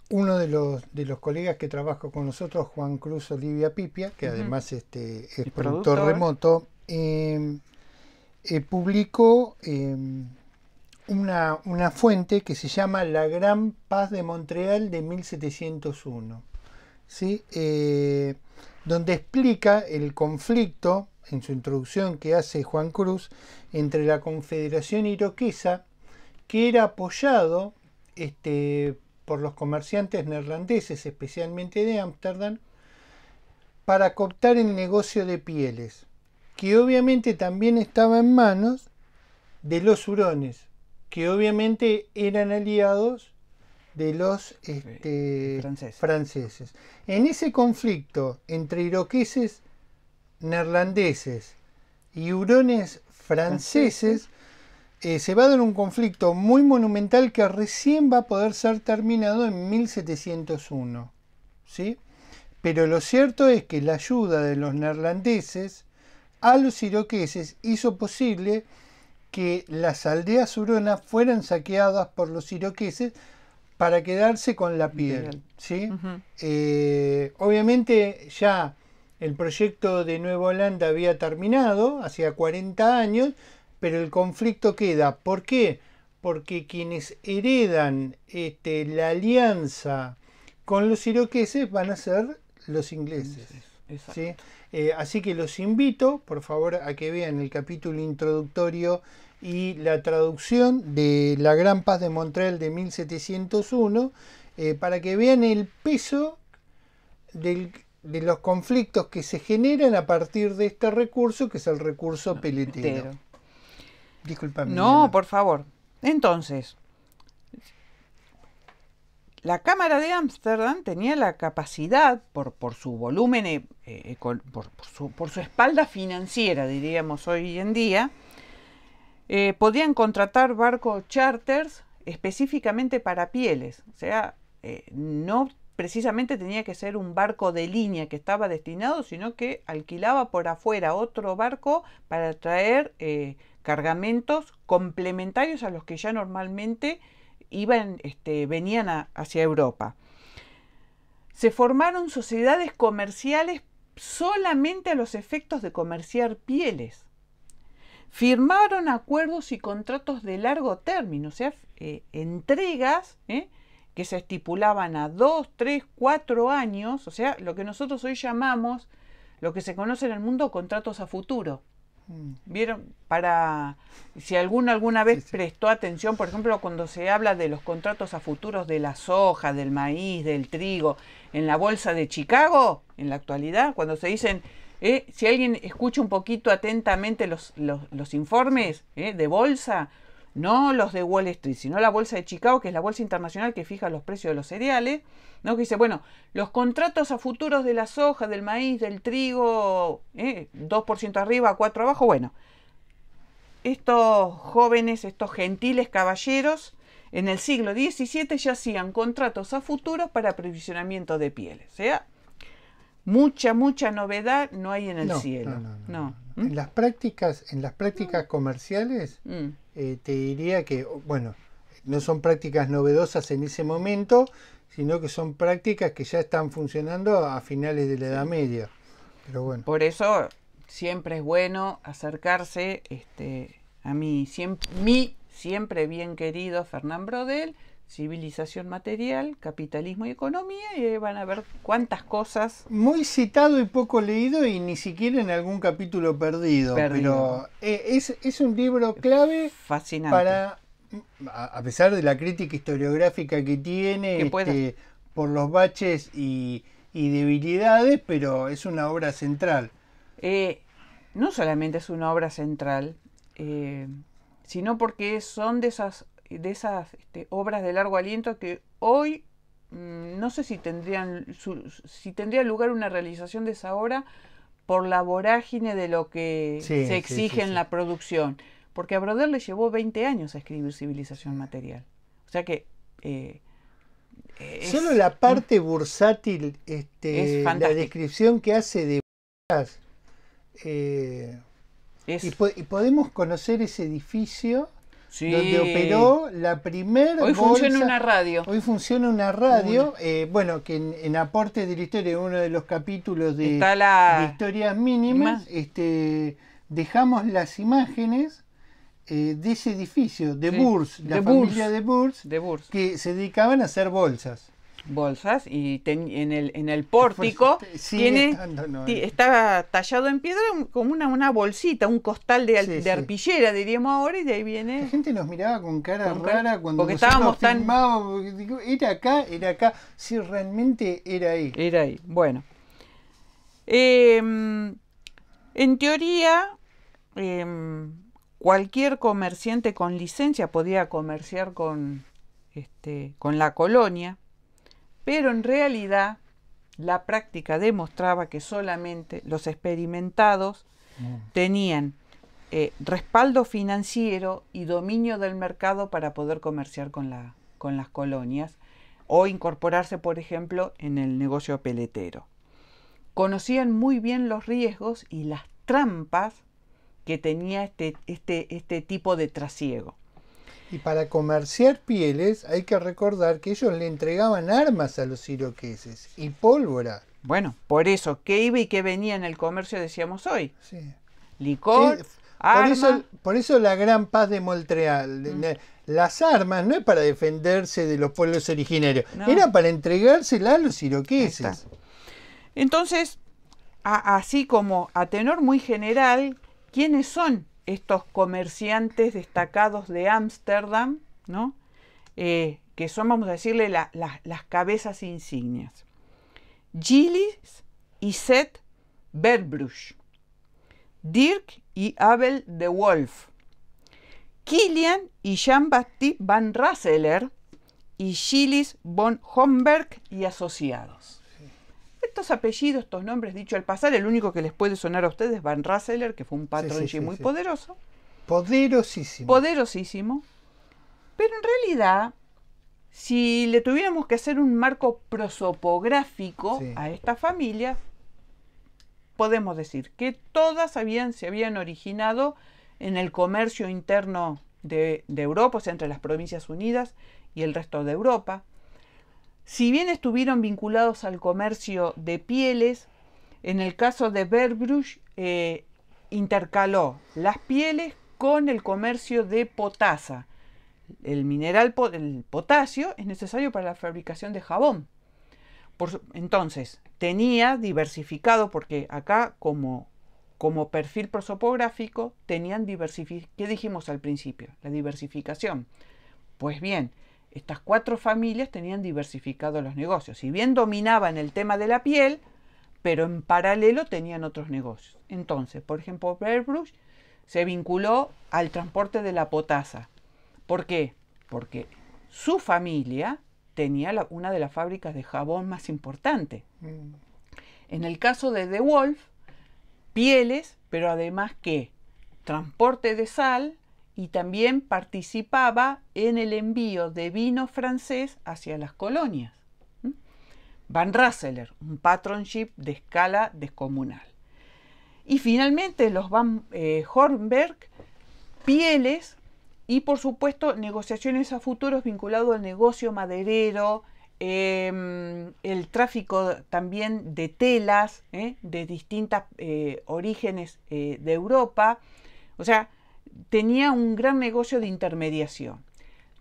uno de los, colegas que trabaja con nosotros, Juan Cruz Olivia Pipia, que además este, es productor, productor, remoto, publicó una, fuente que se llama La Gran Paz de Montreal de 1701, ¿sí? Eh, donde explica el conflicto, en su introducción que hace Juan Cruz, entre la Confederación Iroquesa, que era apoyado este, por los comerciantes neerlandeses, especialmente de Ámsterdam, para cooptar el negocio de pieles, que obviamente también estaba en manos de los hurones, que obviamente eran aliados de los este, franceses. En ese conflicto entre iroqueses neerlandeses y hurones franceses, eh, se va a dar un conflicto muy monumental que recién va a poder ser terminado en 1701. ¿sí? Pero lo cierto es que la ayuda de los neerlandeses a los iroqueses hizo posible que las aldeas uronas fueran saqueadas por los iroqueses para quedarse con la piel. ¿sí? Eh, obviamente ya el proyecto de Nueva Holanda había terminado, hacía 40 años, pero el conflicto queda. ¿Por qué? Porque quienes heredan este, la alianza con los iroqueses van a ser los ingleses. Eh, así que los invito, por favor, a que vean el capítulo introductorio y la traducción de La Gran Paz de Montreal de 1701, eh, para que vean el peso de los conflictos que se generan a partir de este recurso, que es el recurso peletero. Disculpame. No, por favor. Entonces, la Cámara de Ámsterdam tenía la capacidad, por, su volumen, eh, eh, por su espalda financiera, diríamos hoy en día, eh, podían contratar barcos charters específicamente para pieles, o sea, eh, no precisamente tenía que ser un barco de línea que estaba destinado, sino que alquilaba por afuera otro barco para traer eh, cargamentos complementarios a los que ya normalmente iban, este, venían hacia Europa. Se formaron sociedades comerciales solamente a los efectos de comerciar pieles firmaron acuerdos y contratos de largo término, o sea, eh, entregas eh, que se estipulaban a dos, tres, cuatro años, o sea, lo que nosotros hoy llamamos, lo que se conoce en el mundo, contratos a futuro. Mm. Vieron, para, si alguno alguna vez prestó atención, por ejemplo, cuando se habla de los contratos a futuros de la soja, del maíz, del trigo, en la bolsa de Chicago, en la actualidad, cuando se dicen ¿eh? si alguien escucha un poquito atentamente los, informes ¿eh? de bolsa, no los de Wall Street, sino la bolsa de Chicago, que es la bolsa internacional que fija los precios de los cereales, ¿no? que dice, bueno, los contratos a futuros de la soja, del maíz, del trigo, 2% ¿eh? arriba, 4% abajo, bueno, estos jóvenes, estos gentiles caballeros, en el siglo XVII ya hacían contratos a futuros para aprovisionamiento de pieles. sea, mucha, mucha novedad no hay en el cielo. No, En ¿Mm? las prácticas, en las prácticas comerciales, mm. eh, te diría que, bueno, no son prácticas novedosas en ese momento, sino que son prácticas que ya están funcionando a finales de la Edad Media. Pero bueno. Por eso siempre es bueno acercarse este, a mí, mi siempre bien querido Fernán Brodel, civilización material, capitalismo y economía, y van a ver cuántas cosas. Muy citado y poco leído, y ni siquiera en algún capítulo perdido, pero eh, es, un libro clave Fascinante. para, a pesar de la crítica historiográfica que tiene, este, por los baches y, debilidades, pero es una obra central. Eh, no solamente es una obra central, eh, sino porque son de esas de esas este, obras de largo aliento que hoy mm, no sé si tendrían si tendría lugar una realización de esa obra por la vorágine de lo que se exige en la producción. Porque a Broder le llevó 20 años a escribir Civilización Material. O sea que... Eh, Solo la parte bursátil, este, es la descripción que hace de... Eh, y podemos conocer ese edificio donde operó la primera. Hoy funciona una radio. Hoy funciona una radio, eh, bueno, que en, aporte Aportes de la Historia, en uno de los capítulos de, Historias Mínimas, este, dejamos las imágenes eh, de ese edificio, de sí. la familia de que se dedicaban a hacer bolsas bolsas y en, el, en el pórtico tiene, tallado en piedra como una, una bolsita, un costal de, arpillera, diríamos ahora, y de ahí viene. La gente nos miraba con cara rara cuando estábamos tan... era acá, era acá, si realmente era ahí. Era ahí, bueno. Em, en teoría, em, cualquier comerciante con licencia podía comerciar con, este, con la colonia pero en realidad la práctica demostraba que solamente los experimentados mm. tenían eh, respaldo financiero y dominio del mercado para poder comerciar con, las colonias o incorporarse, por ejemplo, en el negocio peletero. Conocían muy bien los riesgos y las trampas que tenía este, este, este tipo de trasiego. Y para comerciar pieles hay que recordar que ellos le entregaban armas a los siroqueses y pólvora. Bueno, por eso, ¿qué iba y qué venía en el comercio decíamos hoy? Sí. Licor, sí. Por eso, la gran paz de Montreal. Mm. Las armas no es para defenderse de los pueblos originarios, era para entregárselas a los siroqueses. Entonces, así como a tenor muy general, ¿quiénes son estos comerciantes destacados de Ámsterdam, ¿no? Eh, que son, vamos a decirle, las cabezas insignias. Gillis y Seth Berbrush, Dirk y Abel de Wolf, Killian y Jean-Baptiste van Rasseler y Gillis von Homberg y asociados estos apellidos, estos nombres dicho al pasar, el único que les puede sonar a ustedes Van Rasseler, que fue un patrón muy poderoso. Poderosísimo. Poderosísimo. Pero en realidad, si le tuviéramos que hacer un marco prosopográfico a esta familia, podemos decir que todas habían, se habían originado en el comercio interno de, de Europa, o sea, entre las provincias unidas y el resto de Europa. Si bien estuvieron vinculados al comercio de pieles, en el caso de Verbrugge, eh, intercaló las pieles con el comercio de potasa. El mineral el potasio es necesario para la fabricación de jabón. entonces, tenía diversificado, porque acá como, como perfil prosopográfico tenían diversificado. ¿Qué dijimos al principio? La diversificación. Pues bien, estas cuatro familias tenían diversificados los negocios. Si bien dominaban el tema de la piel, pero en paralelo tenían otros negocios. Entonces, por ejemplo, Berbrush se vinculó al transporte de la potasa. ¿Por qué? Porque su familia tenía una de las fábricas de jabón más importantes. Mm. En el caso de The Wolf, pieles, pero además que transporte de sal, y también participaba en el envío de vino francés hacia las colonias. Van Rasseler, un patronship de escala descomunal. Y finalmente los Van eh, Hornberg, pieles y por supuesto negociaciones a futuros vinculado al negocio maderero, em, el tráfico también de telas ¿eh? de distintos eh, orígenes de Europa. O sea, tenía un gran negocio de intermediación.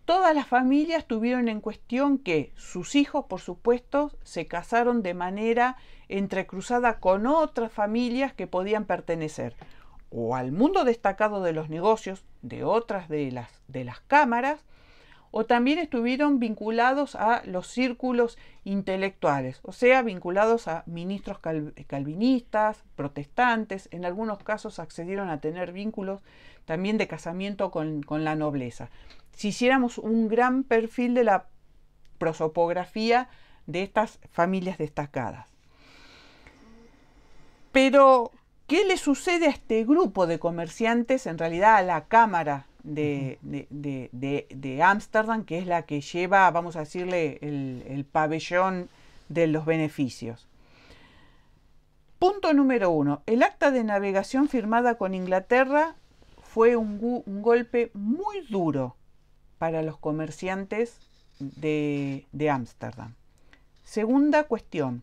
Todas las familias tuvieron en cuestión que sus hijos, por supuesto, se casaron de manera entrecruzada con otras familias que podían pertenecer o al mundo destacado de los negocios de otras de las, de las cámaras o también estuvieron vinculados a los círculos intelectuales, o sea, vinculados a ministros calvinistas, protestantes, en algunos casos accedieron a tener vínculos también de casamiento con la nobleza. Si hiciéramos un gran perfil de la prosopografía de estas familias destacadas. Pero, ¿qué le sucede a este grupo de comerciantes, en realidad a la Cámara de, de, Amsterdam, que es la que lleva, vamos a decirle, el, pabellón de los beneficios. Punto número uno, el acta de navegación firmada con Inglaterra fue un, un golpe muy duro para los comerciantes de Ámsterdam. Segunda cuestión,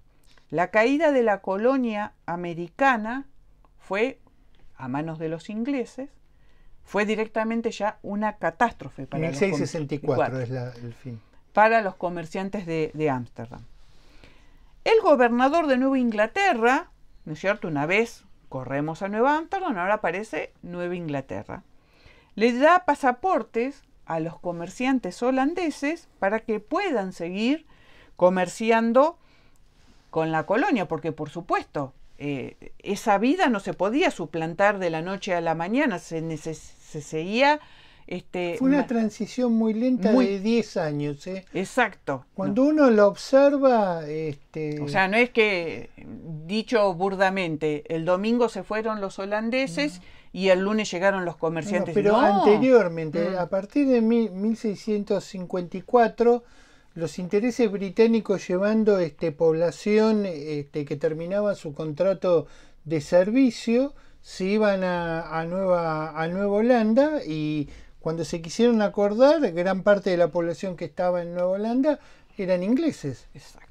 la caída de la colonia americana fue a manos de los ingleses fue directamente ya una catástrofe para los es el fin. Para los comerciantes de Ámsterdam. El gobernador de Nueva Inglaterra, ¿no es cierto? Una vez corremos a Nueva Ámsterdam, ahora aparece Nueva Inglaterra. Le da pasaportes a los comerciantes holandeses para que puedan seguir comerciando con la colonia, porque por supuesto, eh, esa vida no se podía suplantar de la noche a la mañana, se, se seguía... Este, Fue una transición muy lenta de 10 años. ¿eh? Exacto. Cuando uno lo observa... Este... O sea, no es que, dicho burdamente, el domingo se fueron los holandeses y el lunes llegaron los comerciantes. pero anteriormente, mm. a partir de 1654 los intereses británicos llevando este, población este, que terminaba su contrato de servicio, se iban a, Nueva, Holanda y cuando se quisieron acordar, gran parte de la población que estaba en Nueva Holanda eran ingleses. Exacto.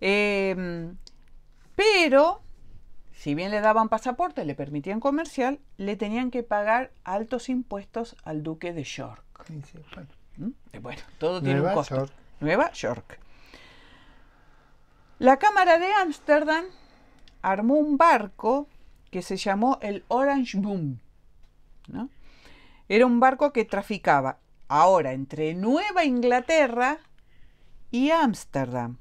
Em, pero, si bien le daban pasaporte, le permitían comercial, le tenían que pagar altos impuestos al duque de York. ¿Mm? Eh, bueno, todo tiene un costo. Nueva York. La Cámara de Ámsterdam armó un barco que se llamó el Orange Boom. Era un barco que traficaba ahora entre Nueva Inglaterra y Ámsterdam.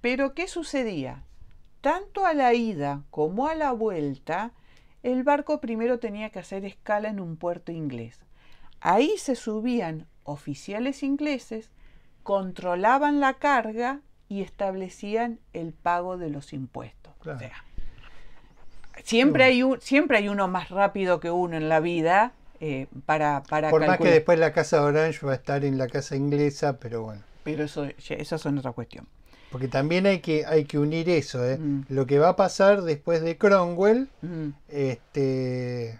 Pero ¿qué sucedía? Tanto a la ida como a la vuelta, el barco primero tenía que hacer escala en un puerto inglés. Ahí se subían oficiales ingleses controlaban la carga y establecían el pago de los impuestos. O sea, siempre, hay siempre hay uno más rápido que uno en la vida eh, para, para Por más que después la Casa Orange va a estar en la Casa Inglesa, pero bueno. Pero eso, esas es otra cuestión. Porque también hay que, hay que unir eso, ¿eh? mm. lo que va a pasar después de Cromwell, mm. este,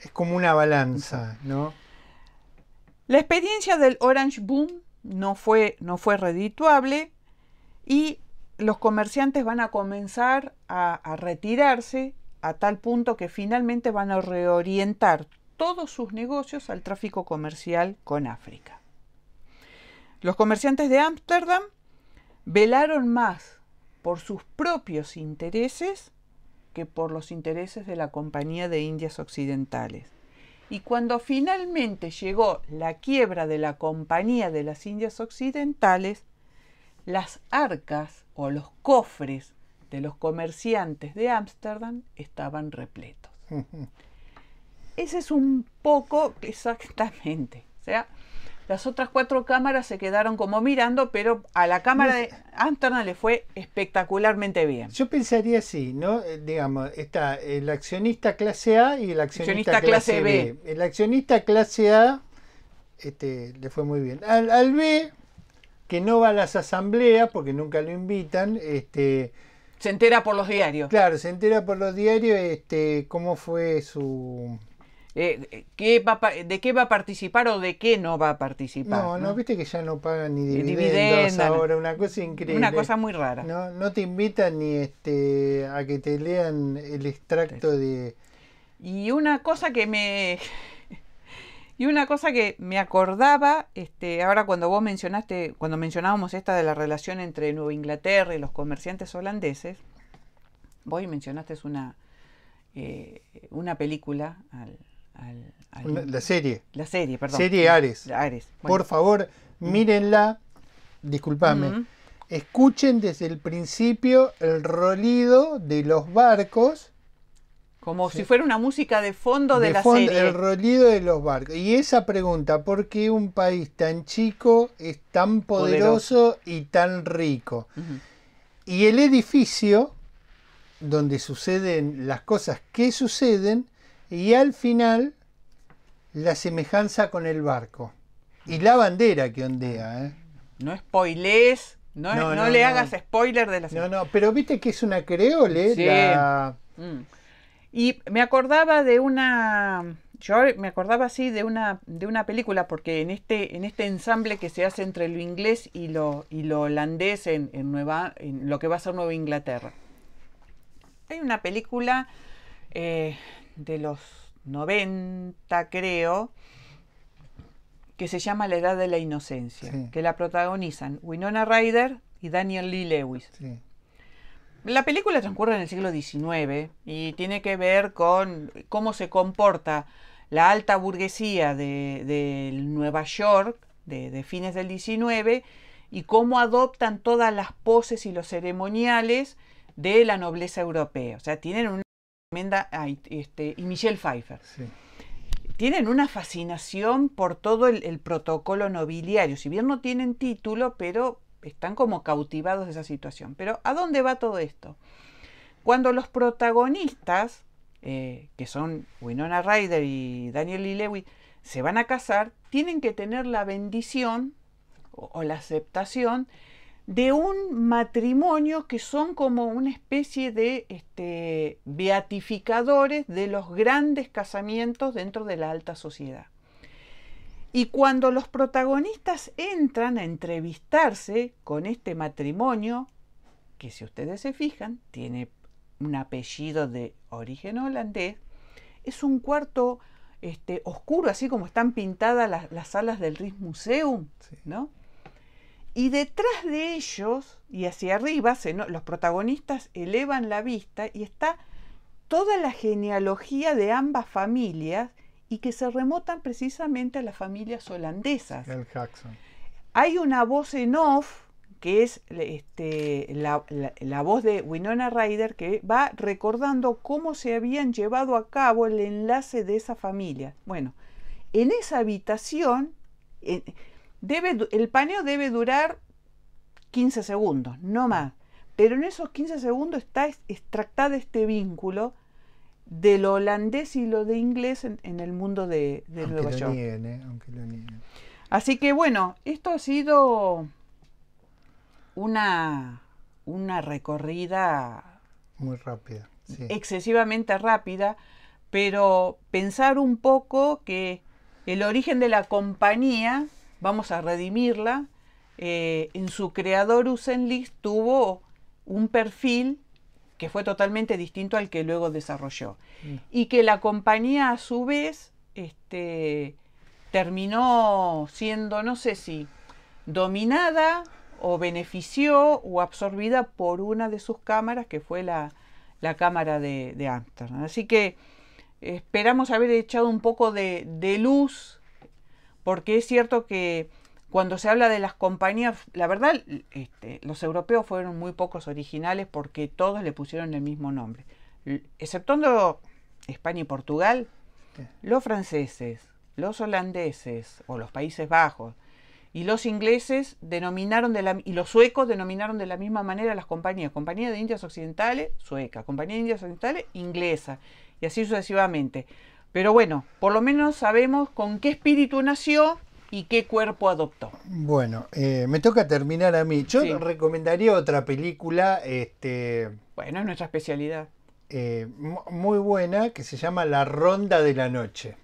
es como una balanza, ¿no? La experiencia del Orange Boom no fue, no fue redituable y los comerciantes van a comenzar a, a retirarse a tal punto que finalmente van a reorientar todos sus negocios al tráfico comercial con África. Los comerciantes de Ámsterdam velaron más por sus propios intereses que por los intereses de la Compañía de Indias Occidentales. Y cuando finalmente llegó la quiebra de la Compañía de las Indias Occidentales, las arcas o los cofres de los comerciantes de Ámsterdam estaban repletos. *laughs* Ese es un poco exactamente. O sea, las otras cuatro cámaras se quedaron como mirando, pero a la cámara de Antona le fue espectacularmente bien. Yo pensaría así, ¿no? Eh, digamos, está el accionista clase A y el accionista, clase, B. El accionista clase A este, le fue muy bien. Al, al, B, que no va a las asambleas porque nunca lo invitan, este, se entera por los diarios. Claro, se entera por los diarios este, cómo fue su eh, eh, ¿qué eh, ¿De qué va a participar o de qué no va a participar? No, no, viste que ya no pagan ni dividendos, ahora, una cosa increíble. Una cosa muy rara. No, te invitan ni este, a que te lean el extracto de... Y una cosa que me... Y una cosa que me acordaba, este, ahora cuando vos mencionaste, cuando mencionábamos esta de la relación entre Nueva Inglaterra y los comerciantes holandeses, vos mencionaste una, una película al, la serie. La serie, perdón. Serie Ares. Ares. Por favor, mírenla. Disculpame. Escuchen desde el principio el rolido de los barcos. Como si fuera una música de fondo de, la serie. El rolido de los barcos. Y esa pregunta, ¿por qué un país tan chico es tan poderoso, y tan rico? Y el edificio donde suceden las cosas que suceden y al final la semejanza con el barco y la bandera que ondea. ¿eh? No spoilees, no, no, le hagas spoiler de la No, no, pero viste que es una creole. Sí. Mm. Y me acordaba de una. Yo me acordaba así de una, de una película, porque en este, en este ensamble que se hace entre lo inglés y lo, lo holandés en, Nueva, en lo que va a ser Nueva Inglaterra. Hay una película eh, de los 90, creo, que se llama La Edad de la Inocencia, que la protagonizan Winona Ryder y Daniel Lee Lewis. La película transcurre en el siglo XIX y tiene que ver con cómo se comporta la alta burguesía de, Nueva York de, de, fines del XIX y cómo adoptan todas las poses y los ceremoniales de la nobleza europea. O sea, tienen este, y Michelle Pfeiffer. Tienen una fascinación por todo el, protocolo nobiliario. Si bien no tienen título, pero están como cautivados de esa situación. Pero ¿a dónde va todo esto? Cuando los protagonistas, eh, que son Winona Ryder y Daniel Lee Lewis, se van a casar, tienen que tener la bendición o la aceptación de un matrimonio que son como una especie de este, beatificadores de los grandes casamientos dentro de la alta sociedad. Y cuando los protagonistas entran a entrevistarse con este matrimonio, que si ustedes se fijan, tiene un apellido de origen holandés, es un cuarto este, oscuro, así como están pintadas las, salas del Rijksmuseum, Museum ¿no? Y detrás de ellos y hacia arriba, los protagonistas elevan la vista y está toda la genealogía de ambas familias y que se remotan precisamente a las familias holandesas. El Jackson. Hay una voz en off que es este, la, voz de Winona Ryder, que va recordando cómo se habían llevado a cabo el enlace de esa familia. Bueno, en esa habitación, el paneo debe durar 15 segundos, no más. Pero en esos 15 segundos está extractado este vínculo de lo holandés y lo de inglés en, el mundo de, de Nueva York. ¿eh? aunque lo nieguen. Así que bueno, esto ha sido una, una recorrida muy rápida. Excesivamente rápida, pero pensar un poco que el origen de la compañía vamos a redimirla. Eh, en su creador Usenlis tuvo un perfil que fue totalmente distinto al que luego desarrolló. Mm. Y que la compañía a su vez este, terminó siendo, no sé si, dominada o benefició o absorbida por una de sus cámaras, que fue la, la cámara de, de Amsterdam. Así que eh, esperamos haber echado un poco de, de luz porque es cierto que cuando se habla de las compañías, la verdad, este, los europeos fueron muy pocos originales porque todos le pusieron el mismo nombre. Exceptuando España y Portugal, los franceses, los holandeses o los Países Bajos y los ingleses denominaron de y los suecos denominaron de la misma manera las compañías. Compañía de Indias Occidentales, sueca. Compañía de Indias Occidentales, inglesa. Y así sucesivamente. Pero bueno, por lo menos sabemos con qué espíritu nació y qué cuerpo adoptó. Bueno, eh, me toca terminar a mí. Yo recomendaría otra película. Este, bueno, es nuestra especialidad. Eh, muy buena, que se llama La Ronda de la Noche.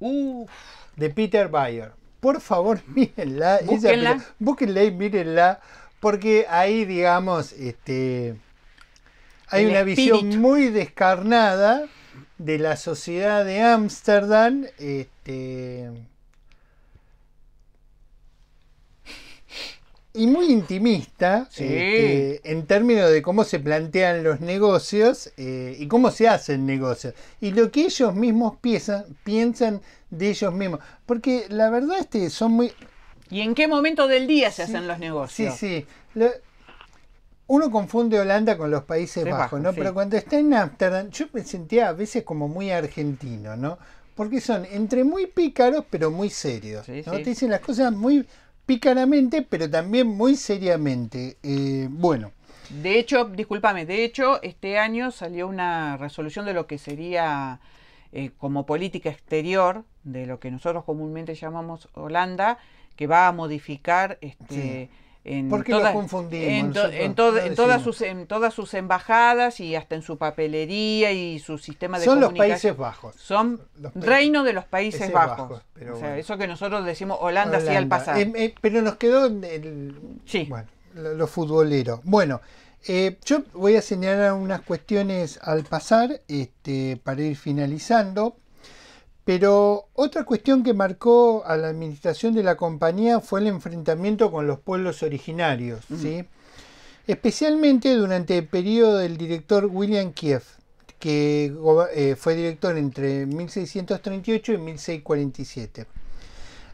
Uf. De Peter Bayer. Por favor, *laughs* mírenla. Búsquenla. búsquenla y mírenla. Porque ahí, digamos, este, hay una visión muy descarnada de la Sociedad de Ámsterdam. Este, y muy intimista este, en términos de cómo se plantean los negocios eh, y cómo se hacen negocios y lo que ellos mismos piensan, piensan de ellos mismos porque la verdad que este, son muy y en qué momento del día se hacen los negocios sí sí uno confunde Holanda con los Países Bajos, ¿no? Pero cuando está en Ámsterdam, yo me sentía a veces como muy argentino, ¿no? Porque son entre muy pícaros, pero muy serios. ¿no? Te dicen las cosas muy pícaramente, pero también muy seriamente. Eh, bueno. De hecho, discúlpame, de hecho, este año salió una resolución de lo que sería eh, como política exterior, de lo que nosotros comúnmente llamamos Holanda, que va a modificar este en, ¿Por confundimos en, todas sus, en todas sus embajadas y hasta en su papelería y su sistema de Son los Países Bajos. Son reino de los Países Bajos. Eso que nosotros decimos Holanda, sí al pasar. Em, eh, pero nos quedó el, sí. bueno, Bueno, eh, yo voy a señalar unas cuestiones al pasar este, para ir finalizando. Pero otra cuestión que marcó a la administración de la compañía fue el enfrentamiento con los pueblos originarios, especialmente durante el periodo del director William Kiev, que eh, fue director entre 1638 y 1647.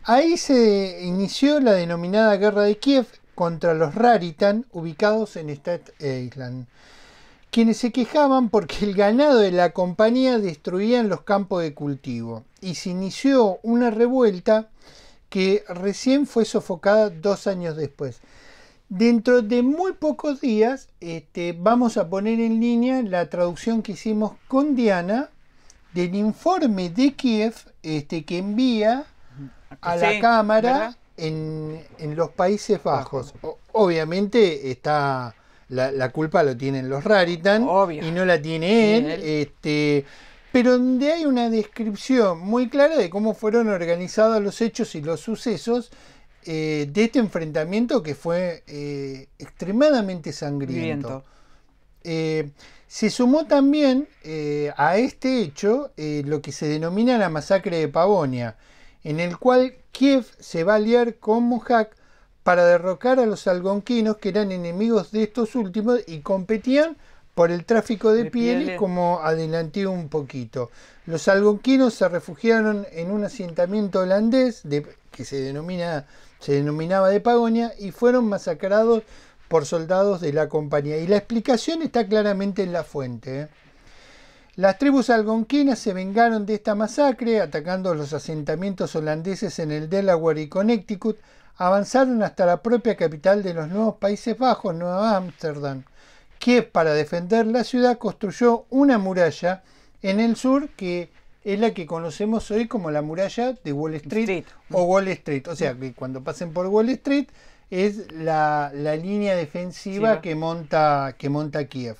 Ahí se inició la denominada Guerra de Kiev contra los Raritan ubicados en Staten Island quienes se quejaban porque el ganado de la compañía destruían los campos de cultivo y se inició una revuelta que recién fue sofocada dos años después. Dentro de muy pocos días este, vamos a poner en línea la traducción que hicimos con Diana del informe de Kiev este, que envía a la Cámara en, los Países Bajos. obviamente está la, culpa lo tienen los Raritan y no la tiene él, Este, pero donde hay una descripción muy clara de cómo fueron organizados los hechos y los sucesos eh, de este enfrentamiento que fue eh, extremadamente sangriento. Eh, se sumó también a este hecho lo que se denomina la masacre de Pavonia, en el cual Kiev se va a liar con Mojak para derrocar a los algonquinos que eran enemigos de estos últimos y competían por el tráfico de, pieles, como adelanté un poquito. Los algonquinos se refugiaron en un asentamiento holandés de, que se, denomina, se denominaba de Pagonia y fueron masacrados por soldados de la compañía. Y la explicación está claramente en la fuente. ¿eh? Las tribus algonquinas se vengaron de esta masacre atacando los asentamientos holandeses en el Delaware y Connecticut avanzaron hasta la propia capital de los nuevos Países Bajos, Nueva Ámsterdam, que para defender la ciudad construyó una muralla en el sur que es la que conocemos hoy como la muralla de Wall Street, o Wall Street. O sea, que cuando pasen por Wall Street es la, línea defensiva que, monta, que monta Kiev.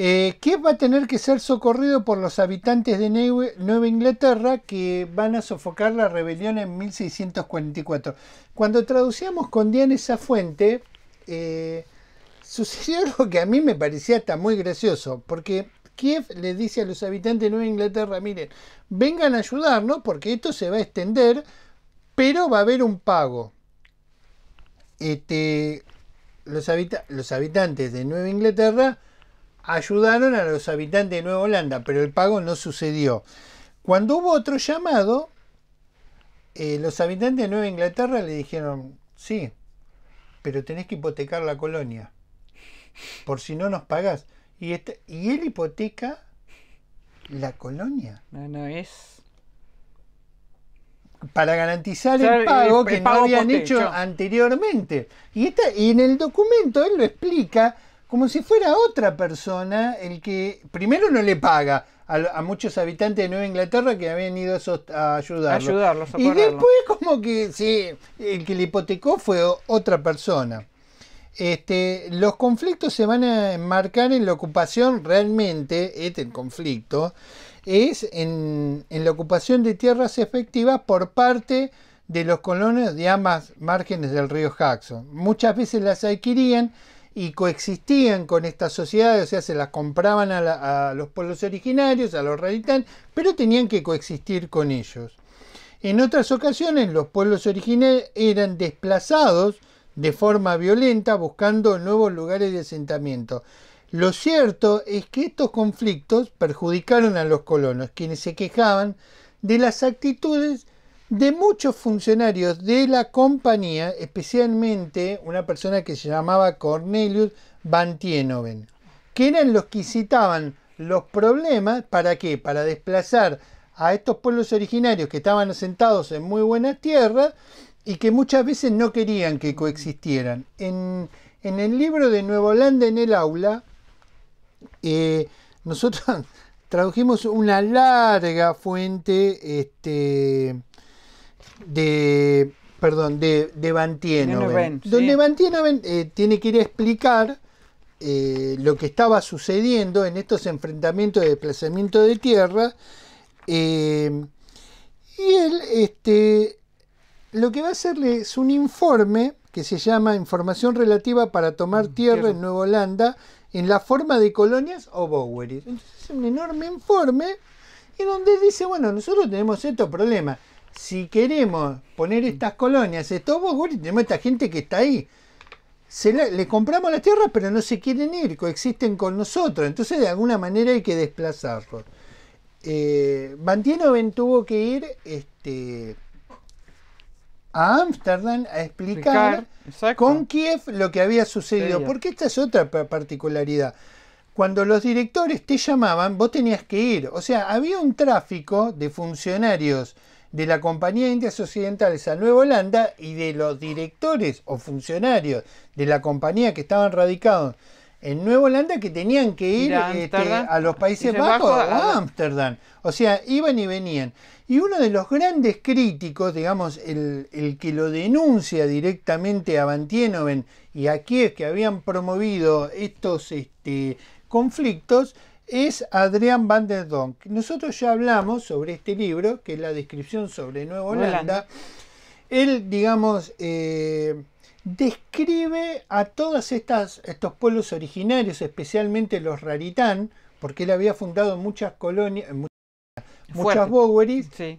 Kiev eh, va a tener que ser socorrido por los habitantes de Nueva Inglaterra que van a sofocar la rebelión en 1644. Cuando traducíamos con Diana esa fuente, eh, sucedió *laughs* algo que a mí me parecía hasta muy gracioso, porque Kiev le dice a los habitantes de Nueva Inglaterra, miren, vengan a ayudarnos porque esto se va a extender, pero va a haber un pago. Este, los habitantes de Nueva Inglaterra ayudaron a los habitantes de Nueva Holanda, pero el pago no sucedió. Cuando hubo otro llamado, eh, los habitantes de Nueva Inglaterra le dijeron, sí, pero tenés que hipotecar la colonia, por si no nos pagás. Y, este, y él hipoteca la colonia. No, no, es... Para garantizar el pago que no habían hecho anteriormente. y en el documento él lo explica como si fuera otra persona el que primero no le paga a, muchos habitantes de Nueva Inglaterra que habían ido a, ayudarlos. y después como que sí, el que le hipotecó fue otra persona. Este, los conflictos se van a enmarcar en la ocupación realmente, este el conflicto, es en, en la ocupación de tierras efectivas por parte de los colonos de ambas márgenes del río Jackson. Muchas veces las adquirían y coexistían con estas sociedades, o sea, se las compraban a, los pueblos originarios, a los radicales, pero tenían que coexistir con ellos. En otras ocasiones los pueblos originarios eran desplazados de forma violenta buscando nuevos lugares de asentamiento. Lo cierto es que estos conflictos perjudicaron a los colonos, quienes se quejaban de las actitudes de muchos funcionarios de la compañía, especialmente una persona que se llamaba Cornelius Van Tienoven, que eran los que citaban los problemas, ¿para qué? Para desplazar a estos pueblos originarios que estaban asentados en muy buena tierra y que muchas veces no querían que coexistieran. En, el libro de Nuevo Holanda en el aula, eh, nosotros *laughs* tradujimos una larga fuente este, de perdón, de, de donde Van eh, tiene que ir a explicar eh, lo que estaba sucediendo en estos enfrentamientos de desplazamiento de tierra. Eh, y él este, lo que va a hacerle es un informe que se llama Información relativa para tomar mm, tierra, en Nueva Holanda en la forma de colonias o boweries. Entonces es un enorme informe en donde dice, bueno, nosotros tenemos estos problemas si queremos poner estas colonias, esto, vos, tenemos esta gente que está ahí. le compramos las tierras, pero no se quieren ir, coexisten con nosotros. Entonces, de alguna manera hay que desplazarlos. Eh, tuvo que ir este, a Ámsterdam a explicar, con Kiev lo que había sucedido. Porque esta es otra particularidad. Cuando los directores te llamaban, vos tenías que ir. O sea, había un tráfico de funcionarios de la Compañía de Indias Occidentales a Nueva Holanda y de los directores o funcionarios de la compañía que estaban radicados en Nueva Holanda que tenían que ir, este, a, los Países Bajos a Ámsterdam. O sea, iban y venían. Y uno de los grandes críticos, digamos, el, el que lo denuncia directamente a Van Tienoven y a Kiev, que habían promovido estos este, conflictos, es Adrián van der Donk. Nosotros ya hablamos sobre este libro, que es la descripción sobre Nueva Holanda. Él, digamos, eh, describe a todos estos pueblos originarios, especialmente los raritán, porque él había fundado muchas colonias, muchas, muchas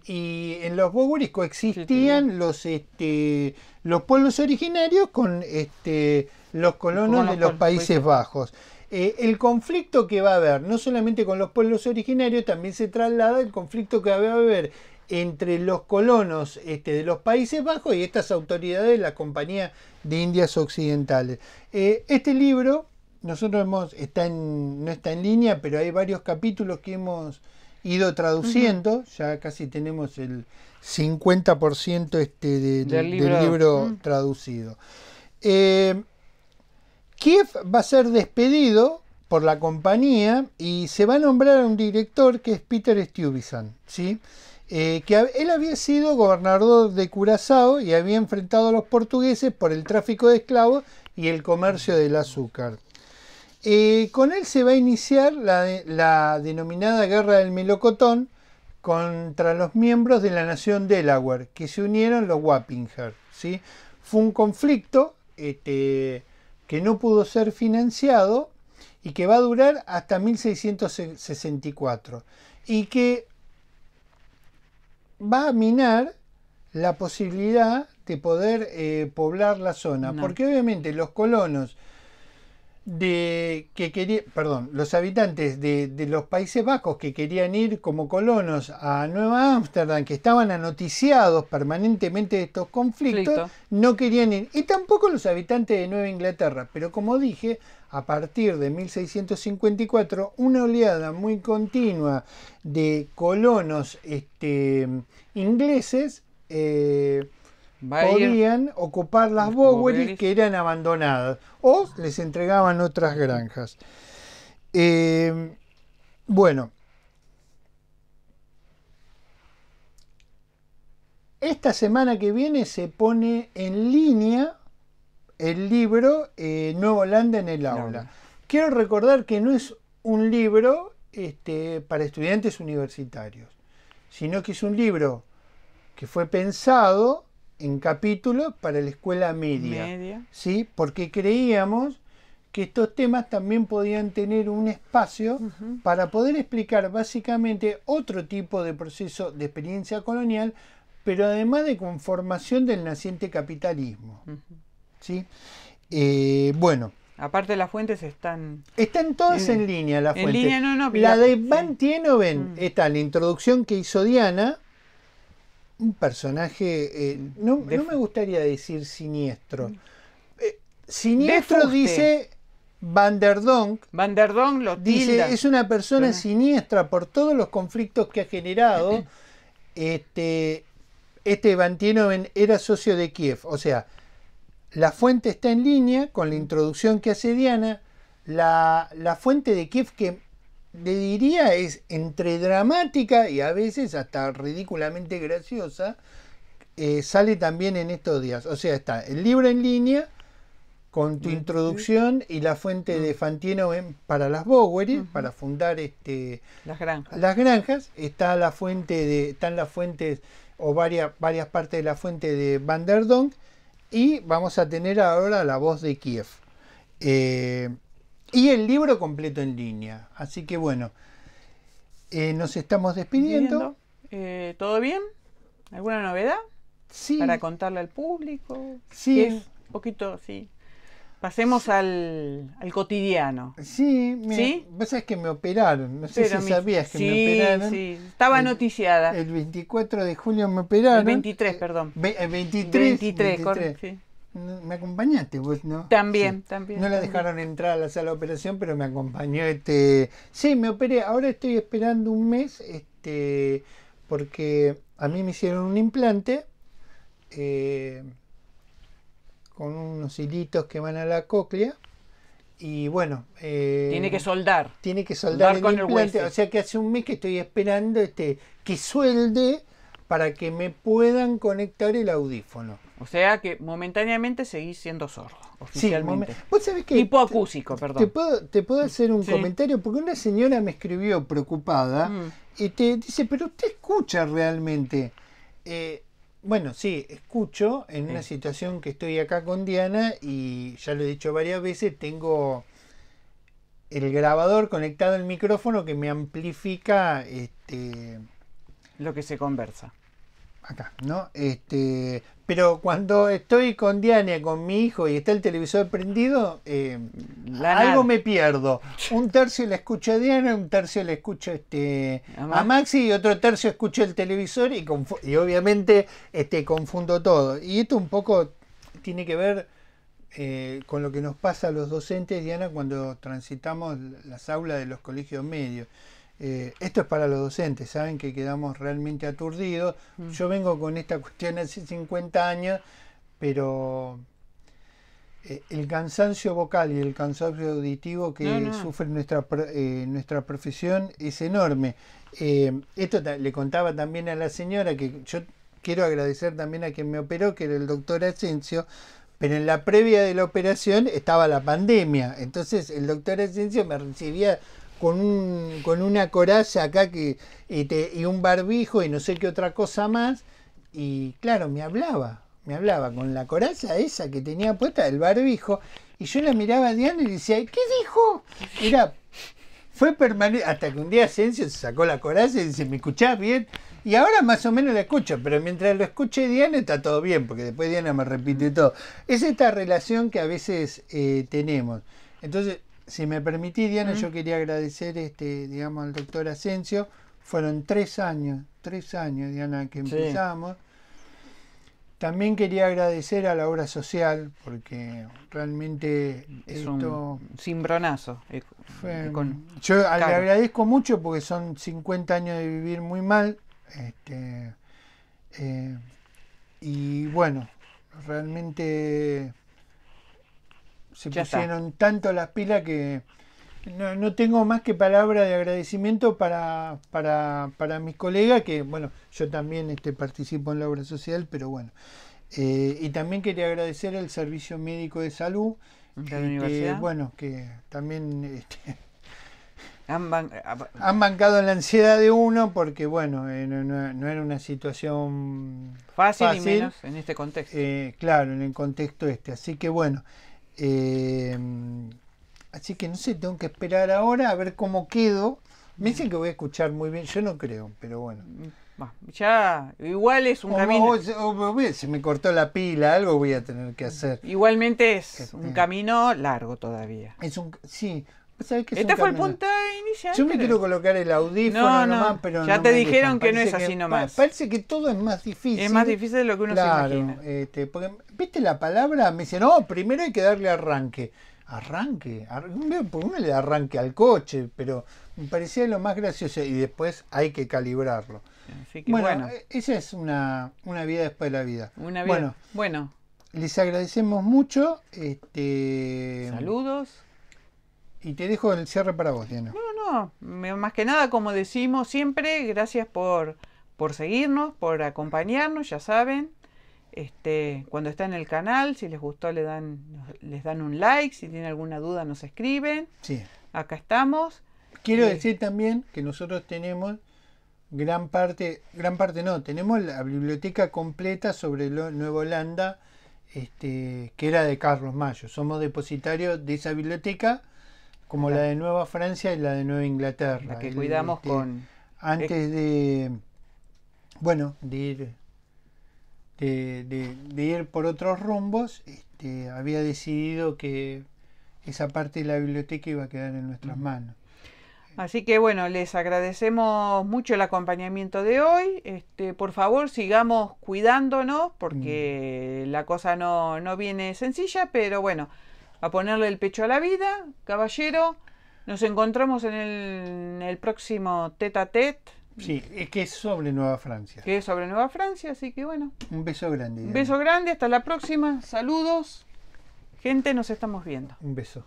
y en los boweries coexistían los, este, los pueblos originarios con este, los colonos de los Países Bajos. Eh, el conflicto que va a haber, no solamente con los pueblos originarios, también se traslada el conflicto que va a haber entre los colonos este, de los Países Bajos y estas autoridades de la Compañía de Indias Occidentales. Eh, este libro, nosotros hemos, está en, no está en línea, pero hay varios capítulos que hemos ido traduciendo, ya casi tenemos el 50% este del, libro, mm. traducido. Eh, Kiev va a ser despedido por la compañía y se va a nombrar a un director que es Peter Stuyvesant, ¿sí? Eh, que él había sido gobernador de Curazao y había enfrentado a los portugueses por el tráfico de esclavos y el comercio del azúcar. Eh, con él se va a iniciar la, denominada Guerra del Melocotón contra los miembros de la nación Delaware, que se unieron los Wappinger. ¿sí? Fue un conflicto este, que no pudo ser financiado y que va a durar hasta 1664 y que va a minar la posibilidad de poder eh, poblar la zona, porque obviamente los colonos de que quería, perdón, los habitantes de, los Países Bajos que querían ir como colonos a Nueva Ámsterdam, que estaban anoticiados permanentemente de estos conflictos, no querían ir. Y tampoco los habitantes de Nueva Inglaterra. Pero como dije, a partir de 1654, una oleada muy continua de colonos este, ingleses. Eh, podían ocupar las boweries que eran abandonadas o les entregaban otras granjas. Em, bueno, esta semana que viene se pone en línea el libro eh, Nuevo Nueva Holanda en el aula. Quiero recordar que no es un libro este, para estudiantes universitarios, sino que es un libro que fue pensado en capítulos para la escuela media, ¿sí? porque creíamos que estos temas también podían tener un espacio para poder explicar básicamente otro tipo de proceso de experiencia colonial, pero además de conformación del naciente capitalismo. ¿sí? Eh, bueno. Aparte las fuentes están... Están todas en, línea en Línea, no, la de Van Tienoven mm. está la introducción que hizo Diana, un personaje, eh, no, me gustaría decir siniestro. Mm. Eh, siniestro dice van van der der donk lo dice, es una persona siniestra por todos los conflictos que ha generado. *clears throat* este, este Van Tienoven era socio de Kiev. O sea, la fuente está en línea con la introducción que hace Diana. La, la fuente de Kiev que le diría es entre dramática y a veces hasta ridículamente graciosa, eh, sale también en estos días. O sea, está el libro en línea con tu introducción y la fuente de Fantino para las Bowery, para fundar este, las granjas. Las granjas. Está la fuente de, están las fuentes o varias, varias partes de la fuente de Van der Donk y vamos a tener ahora la voz de Kiev. Eh, y el libro completo en línea. Así que bueno, eh, nos estamos despidiendo. Eh, ¿Todo bien? ¿Alguna novedad? Sí. Para contarle al público. Sí. un poquito, sí. Pasemos al, al cotidiano. Sí, me, ¿Sí? que me operaron. No sé si sabías que me operaron. Sí, estaba noticiada. El 24 de julio me operaron. El 23, perdón. el 23. 23, 23. correcto. sí me acompañaste vos, ¿no? También, también. No la dejaron entrar a la sala de operación, pero me acompañó este. Sí, me operé. Ahora estoy esperando un mes, este, porque a mí me hicieron un implante eh, con unos hilitos que van a la cóclea. Y bueno. Eh, tiene que soldar. Tiene que soldar, el implante. o sea que hace un mes que estoy esperando este, que suelde para que me puedan conectar el audífono. O sea que momentáneamente seguís siendo sordo, oficialmente. Sí, ¿Vos sabés que Hipoacúsico, perdón. Te puedo, hacer un comentario porque una señora me escribió preocupada mm. y te dice, pero usted escucha realmente. Eh, bueno, sí, escucho en una situación que estoy acá con Diana y ya lo he dicho varias veces, tengo el grabador conectado al micrófono que me amplifica este, lo que se conversa acá, ¿no? Este, pero cuando estoy con Diana, con mi hijo y está el televisor prendido, eh, algo me pierdo. *laughs* Un tercio le escucha a Diana, un tercio le escucho este, a Maxi y otro tercio escucho el televisor y, obviamente este, confundo todo. Y esto un poco tiene que ver eh, con lo que nos pasa a los docentes, Diana, cuando transitamos las aulas de los colegios medios. Eh, esto es para los docentes, saben que quedamos realmente aturdidos. Mm. Yo vengo con esta *laughs* cuestión hace 50 años, pero eh, el cansancio vocal y el cansancio auditivo que sufre nuestra, eh, nuestra profesión es enorme. esto le contaba también a la señora que yo quiero agradecer también a quien me operó, que era el doctor Asensio, pero en la previa de la operación estaba la pandemia. Entonces el doctor Asensio me recibía con, un, con una coraza acá que, y, un barbijo y no sé qué otra cosa más. Y claro, me hablaba, me hablaba con la coraza esa que tenía puesta, el barbijo. Y yo la miraba a Diana y decía, ¿qué dijo? Era fue permanente, hasta que un día Asensio se sacó la coraza y dice, ¿me escuchás bien? Y ahora más o menos la escucho, pero mientras lo escuche Diana está todo bien, porque después Diana me repite todo. Es esta relación que a veces eh, tenemos. Entonces, si me permitís, Diana, mm. yo quería agradecer este, digamos, al doctor Asensio. Fueron tres años, tres años, Diana, que empezamos. También quería agradecer a la obra social, porque realmente es esto eh, eh, un cimbronazo. yo le agradezco mucho porque son 50 años de vivir muy mal. Este, eh, y bueno, realmente se pusieron tanto las pilas que no, tengo más que palabras de agradecimiento para, para, para, mis colegas, que bueno, yo también este, participo en la obra social, pero bueno. Eh, y también quería agradecer al Servicio Médico de Salud, bueno, que también este, ah, han, bancado la ansiedad de uno porque, bueno, eh, no, era una situación fácil, en este contexto. Eh, claro, en el contexto este. Así que, bueno, eh, así que no sé, tengo que esperar ahora a ver cómo quedo. Me dicen que voy a escuchar muy bien, yo no creo, pero bueno. Mm, ya, igual es un camino. O, se me cortó la pila, algo voy a tener que hacer. Igualmente es un camino largo todavía. Es un, sí, este fue el punto inicial. Yo me quiero colocar el audífono nomás, pero ya te dijeron que no es así nomás. Parece que todo es más difícil. Es más difícil de lo que uno se imagina. Este, ¿Viste la palabra? Me dice, no, oh, primero hay que darle arranque. Arranque, pues uno le da arranque al coche, pero me parecía lo más gracioso y después hay que calibrarlo. Así que, bueno, e-, esa es una, una, vida después de la vida. Una vida. Bueno, bueno. les agradecemos mucho. Este, Saludos. Y te dejo el cierre para vos, Diana. No, no, más que nada, como decimos siempre, gracias por, por seguirnos, por acompañarnos, ya saben. Este, cuando está en el canal, si les gustó le dan, les dan un like, si tienen alguna duda nos escriben. Sí. Acá estamos. Quiero eh, decir también que nosotros tenemos gran parte, gran parte no, tenemos la biblioteca completa sobre lo, Nuevo Holanda, este, que era de Carlos Mayo. Somos depositarios de esa biblioteca como la, de Nueva Francia y la de Nueva Inglaterra. La que cuidamos este, con... Antes de, bueno, de ir, de, ir por otros rumbos, este, había decidido que esa parte de la biblioteca iba a quedar en nuestras manos. Así que bueno, les agradecemos mucho el acompañamiento de hoy. Este, por favor, sigamos cuidándonos porque mm. la cosa no, no viene sencilla, pero bueno, a ponerle el pecho a la vida, caballero. Nos encontramos en el, próximo tete a tete. Sí, es que es sobre Nueva Francia. Que es sobre Nueva Francia, así que bueno. Un beso grande. Un beso grande, hasta la próxima. Saludos. Gente, nos estamos viendo. Un beso.